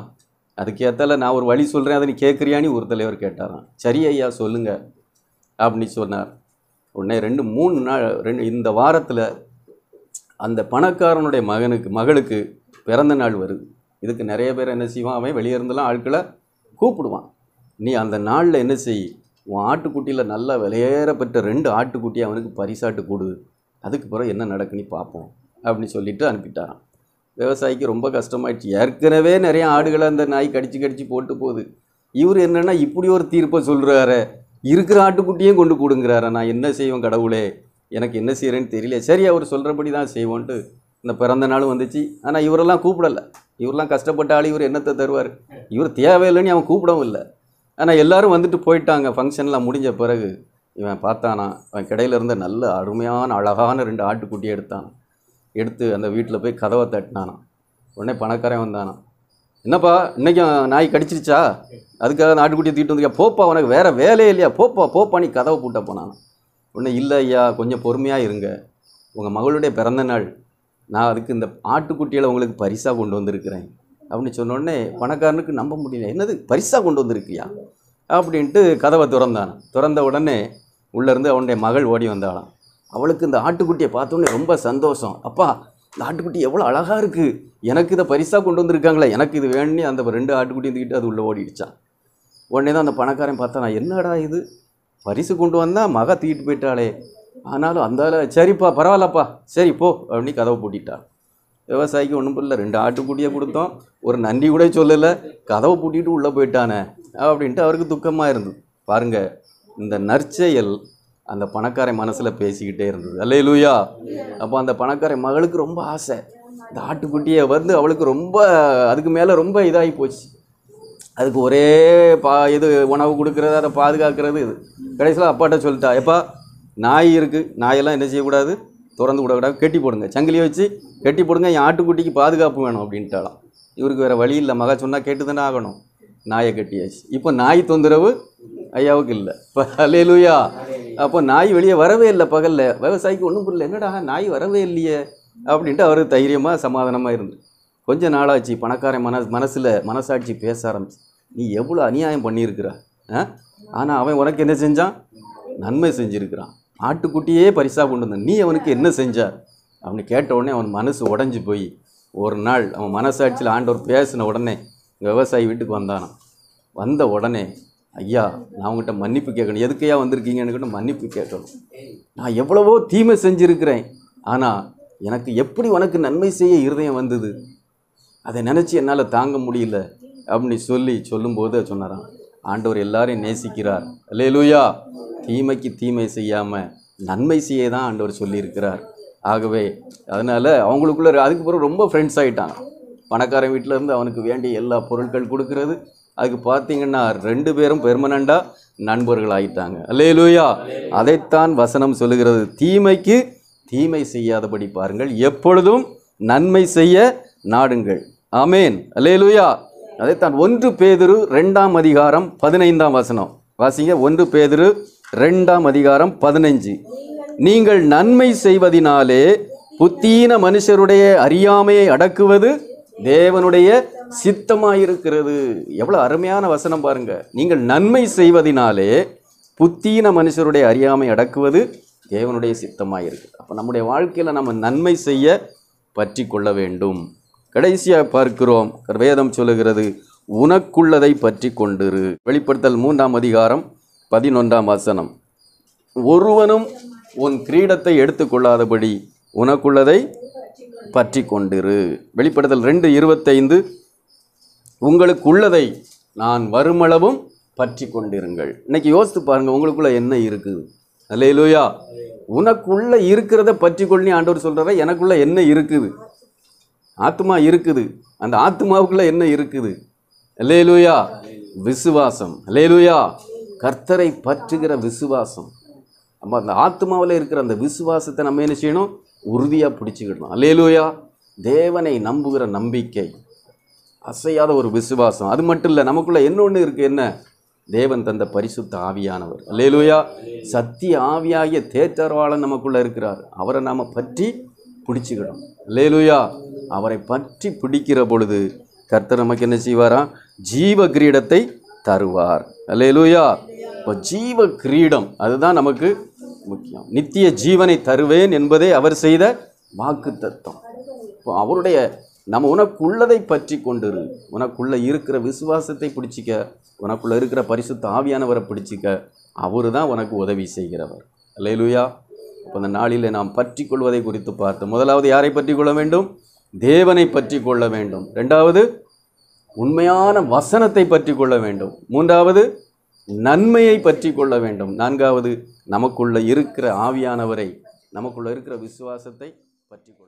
அதுக்கேற்றால நான் ஒரு வழி சொல்கிறேன் அதை நீ கேட்குறியான்னு ஒரு தலைவர் கேட்டாரான் சரி ஐயா சொல்லுங்கள் அப்படின்னு சொன்னார் உடனே ரெண்டு மூணு நாள் ரெண்டு இந்த வாரத்தில் அந்த பணக்காரனுடைய மகனுக்கு மகளுக்கு பிறந்த நாள் வருது இதுக்கு நிறைய பேர் என்ன செய்வான் அவன் வெளியே இருந்தெல்லாம் ஆட்களை கூப்பிடுவான் நீ அந்த நாளில் என்ன செய் உன் ஆட்டுக்குட்டியில் நல்லா விலையேற பெற்ற ரெண்டு ஆட்டுக்குட்டி அவனுக்கு பரிசாட்டு கொடு அதுக்கு பிறகு என்ன நடக்குன்னு பார்ப்போம் அப்படின்னு சொல்லிட்டு அனுப்பிட்டாரான் விவசாயிக்கு ரொம்ப கஷ்டமாயிடுச்சு ஏற்கனவே நிறைய ஆடுகளை அந்த நாய் கடிச்சு கடிச்சு போட்டு போகுது இவர் என்னென்னா இப்படி ஒரு தீர்ப்பை சொல்கிறாரு இருக்கிற ஆட்டுக்குட்டியும் கொண்டு கொடுங்கிறாரா நான் என்ன செய்வேன் கடவுளே எனக்கு என்ன செய்கிறேன்னு தெரியல சரி அவர் சொல்கிறபடி தான் செய்வோன்ட்டு இந்த பிறந்த நாளும் வந்துச்சு ஆனால் இவரெல்லாம் கூப்பிடலை இவரெலாம் கஷ்டப்பட்டாலும் இவர் என்னத்தை தருவார் இவர் தேவையில்லைன்னு அவன் கூப்பிடவும் இல்லை ஆனால் எல்லோரும் வந்துட்டு போயிட்டாங்க ஃபங்க்ஷன்லாம் முடிஞ்ச பிறகு இவன் பார்த்தானா அவன் கிடையிலேருந்து நல்ல அருமையான அழகான ரெண்டு ஆட்டுக்குட்டியை எடுத்தான் எடுத்து அந்த வீட்டில் போய் கதவை தட்டினானான் உடனே பணக்காரன் வந்தானா என்னப்பா இன்றைக்கும் நாய் கடிச்சிருச்சா அதுக்காக நாட்டுக்குட்டியை தீட்டு வந்துக்கா போப்பா உனக்கு வேறு வேலையே இல்லையா போப்பா போப்பா நீ கதவை கூட்ட போனானா உடனே இல்லை ஐயா கொஞ்சம் பொறுமையாக இருங்க உங்கள் மகளுடைய பிறந்த நாள் நான் அதுக்கு இந்த ஆட்டுக்குட்டியில் உங்களுக்கு பரிசாக கொண்டு வந்திருக்கிறேன் அப்படின்னு சொன்னோடனே பணக்காரனுக்கு நம்ப முடியல என்னது பரிசாக கொண்டு வந்திருக்கியா அப்படின்ட்டு கதவை திறந்தான் திறந்த உடனே உள்ளேருந்து அவனுடைய மகள் ஓடி வந்தாளாம் அவளுக்கு இந்த ஆட்டுக்குட்டியை பார்த்தோன்னே ரொம்ப சந்தோஷம் அப்பா இந்த ஆட்டுக்குட்டி எவ்வளோ அழகாக இருக்குது எனக்கு இதை பரிசாக கொண்டு வந்திருக்காங்களே எனக்கு இது வேணும்னு அந்த ரெண்டு ஆட்டுக்குட்டி இருந்துக்கிட்டு அது உள்ளே ஓடிடுச்சான் உடனே தான் அந்த பணக்காரன் பார்த்தா என்னடா இது பரிசு கொண்டு வந்தால் மக தீட்டு போயிட்டாளே ஆனாலும் அந்தால சரிப்பா பரவாயில்லப்பா சரி போ அப்படின்னு கதவை பூட்டிட்டான் விவசாயிக்கு ஒன்றும் இல்லை ரெண்டு ஆட்டுக்குட்டியை கொடுத்தோம் ஒரு நன்றி கூட சொல்லலை கதவை பூட்டிட்டு உள்ளே போயிட்டானே அப்படின்ட்டு அவருக்கு துக்கமாக இருந்தது பாருங்கள் இந்த நற்செயல் அந்த பணக்காரை மனசில் பேசிக்கிட்டே இருந்தது அல்லே லூயா அப்போ அந்த பணக்காரை மகளுக்கு ரொம்ப ஆசை இந்த ஆட்டுக்குட்டியை வந்து அவளுக்கு ரொம்ப அதுக்கு மேலே ரொம்ப இதாகி போச்சு அதுக்கு ஒரே பா இது உணவு கொடுக்குறது அதை பாதுகாக்கிறது இது கடைசியில் அப்பாட்ட சொல்லிட்டா எப்பா நாய் இருக்குது நாயெல்லாம் என்ன செய்யக்கூடாது திறந்து விடக்கூடாது கட்டி போடுங்க சங்கிலியை வச்சு கட்டி போடுங்க என் ஆட்டுக்குட்டிக்கு பாதுகாப்பு வேணும் அப்படின்ட்டாலாம் இவருக்கு வேறு வழி இல்லை மகா சொன்னால் கேட்டு தானே ஆகணும் நாயை கட்டியாச்சு இப்போ நாய் தொந்தரவு ஐயாவுக்கு இல்லை இப்போ அலேலுயா அப்போ நாய் வெளியே வரவே இல்லை பகலில் விவசாயிக்கு ஒன்றும் புரியல என்னடா நாய் வரவே இல்லையே அப்படின்ட்டு அவர் தைரியமாக சமாதானமாக இருந்து கொஞ்சம் நாளாச்சு பணக்காரன் மன மனசில் மனசாட்சி பேச ஆரம்பிச்சு நீ எவ்வளோ அநியாயம் பண்ணியிருக்கிற ஆனால் அவன் உனக்கு என்ன செஞ்சான் நன்மை செஞ்சுருக்கிறான் ஆட்டுக்குட்டியே பரிசாக கொண்டு வந்தான் நீ அவனுக்கு என்ன செஞ்ச அவனு கேட்ட உடனே அவன் மனசு உடஞ்சி போய் ஒரு நாள் அவன் மனசாட்சியில் ஆண்டவர் பேசின உடனே விவசாயி வீட்டுக்கு வந்தானான் வந்த உடனே ஐயா நான் அவங்ககிட்ட மன்னிப்பு கேட்கணும் எதுக்கையா வந்திருக்கீங்கன்னு கூட மன்னிப்பு கேட்கணும் நான் எவ்வளவோ தீமை செஞ்சுருக்கிறேன் ஆனால் எனக்கு எப்படி உனக்கு நன்மை செய்ய இருதயம் வந்தது அதை நினச்சி என்னால் தாங்க முடியல அப்படின்னு சொல்லி சொல்லும்போது சொன்னாரான் ஆண்டவர் எல்லாரையும் நேசிக்கிறார் அல்லே லூயா தீமைக்கு தீமை செய்யாமல் நன்மை செய்ய தான் ஆண்டவர் சொல்லியிருக்கிறார் ஆகவே அதனால் அவங்களுக்குள்ள அதுக்கு பிறகு ரொம்ப ஃப்ரெண்ட்ஸ் ஆகிட்டான் பணக்காரன் இருந்து அவனுக்கு வேண்டிய எல்லா பொருட்கள் கொடுக்கறது அதுக்கு பார்த்தீங்கன்னா ரெண்டு பேரும் பெர்மனண்டாக நண்பர்கள் ஆகிட்டாங்க அல்லே லூயா அதைத்தான் வசனம் சொல்லுகிறது தீமைக்கு தீமை செய்யாதபடி பாருங்கள் எப்பொழுதும் நன்மை செய்ய நாடுங்கள் ஆமேன் அல்லே லூயா அதைத்தான் ஒன்று பேதிரு ரெண்டாம் அதிகாரம் பதினைந்தாம் வசனம் வாசிங்க ஒன்று பேதிரு ரெண்டாம் அதிகாரம் பதினைஞ்சு நீங்கள் நன்மை செய்வதினாலே புத்தீன மனுஷருடைய அறியாமையை அடக்குவது தேவனுடைய சித்தமாயிருக்கிறது எவ்வளோ அருமையான வசனம் பாருங்க நீங்கள் நன்மை செய்வதினாலே புத்தீன மனுஷருடைய அறியாமை அடக்குவது தேவனுடைய சித்தமாயிருக்கு அப்போ நம்முடைய வாழ்க்கையில் நம்ம நன்மை செய்ய பற்றி கொள்ள வேண்டும் கடைசியாக பார்க்கிறோம் வேதம் சொல்லுகிறது உனக்குள்ளதை பற்றி கொண்டிரு வெளிப்படுத்தல் மூன்றாம் அதிகாரம் பதினொன்றாம் வசனம் ஒருவனும் உன் கிரீடத்தை எடுத்துக்கொள்ளாதபடி உனக்குள்ளதை பற்றி கொண்டிரு வெளிப்படுத்தல் ரெண்டு இருபத்தைந்து உங்களுக்குள்ளதை நான் வருமளவும் பற்றி கொண்டிருங்கள் இன்னைக்கு யோசித்து பாருங்கள் உங்களுக்குள்ளே என்ன இருக்குது அல்லையிலூயா உனக்குள்ளே இருக்கிறத பற்றி கொள்ளி ஆண்டவர் சொல்கிறத எனக்குள்ளே என்ன இருக்குது ஆத்மா இருக்குது அந்த ஆத்மாவுக்குள்ளே என்ன இருக்குது லேலுயா விசுவாசம் லேலுயா கர்த்தரை பற்றுகிற விசுவாசம் நம்ம அந்த ஆத்மாவில் இருக்கிற அந்த விசுவாசத்தை நம்ம என்ன செய்யணும் உறுதியாக பிடிச்சிக்கிடணும் லேலுயா தேவனை நம்புகிற நம்பிக்கை அசையாத ஒரு விசுவாசம் அது மட்டும் இல்லை நமக்குள்ளே என்னொன்று இருக்குது என்ன தேவன் தந்த பரிசுத்த ஆவியானவர் லேலுயா சத்திய ஆவியாகிய தேற்றர்வாளன் நமக்குள்ளே இருக்கிறார் அவரை நாம் பற்றி பிடிச்சிக்கிடணும் லேலுயா அவரை பற்றி பிடிக்கிற பொழுது கர்த்தர் நமக்கு என்ன செய்வாரா ஜீவ கிரீடத்தை தருவார் லூயா இப்போ ஜீவ கிரீடம் அதுதான் நமக்கு முக்கியம் நித்திய ஜீவனை தருவேன் என்பதே அவர் செய்த வாக்கு தத்துவம் இப்போ அவருடைய நம்ம உனக்குள்ளதை பற்றி கொண்டு உனக்குள்ளே இருக்கிற விசுவாசத்தை பிடிச்சிக்க உனக்குள்ளே இருக்கிற பரிசு தாவியானவரை பிடிச்சிக்க அவரு தான் உனக்கு உதவி செய்கிறவர் லூயா இப்போ அந்த நாளில் நாம் பற்றி கொள்வதை குறித்து பார்த்தோம் முதலாவது யாரை பற்றி கொள்ள வேண்டும் தேவனை பற்றி கொள்ள வேண்டும் ரெண்டாவது உண்மையான வசனத்தை பற்றி கொள்ள வேண்டும் மூன்றாவது நன்மையை பற்றி கொள்ள வேண்டும் நான்காவது நமக்குள்ள இருக்கிற ஆவியானவரை நமக்குள்ள இருக்கிற விசுவாசத்தை பற்றி கொள்ள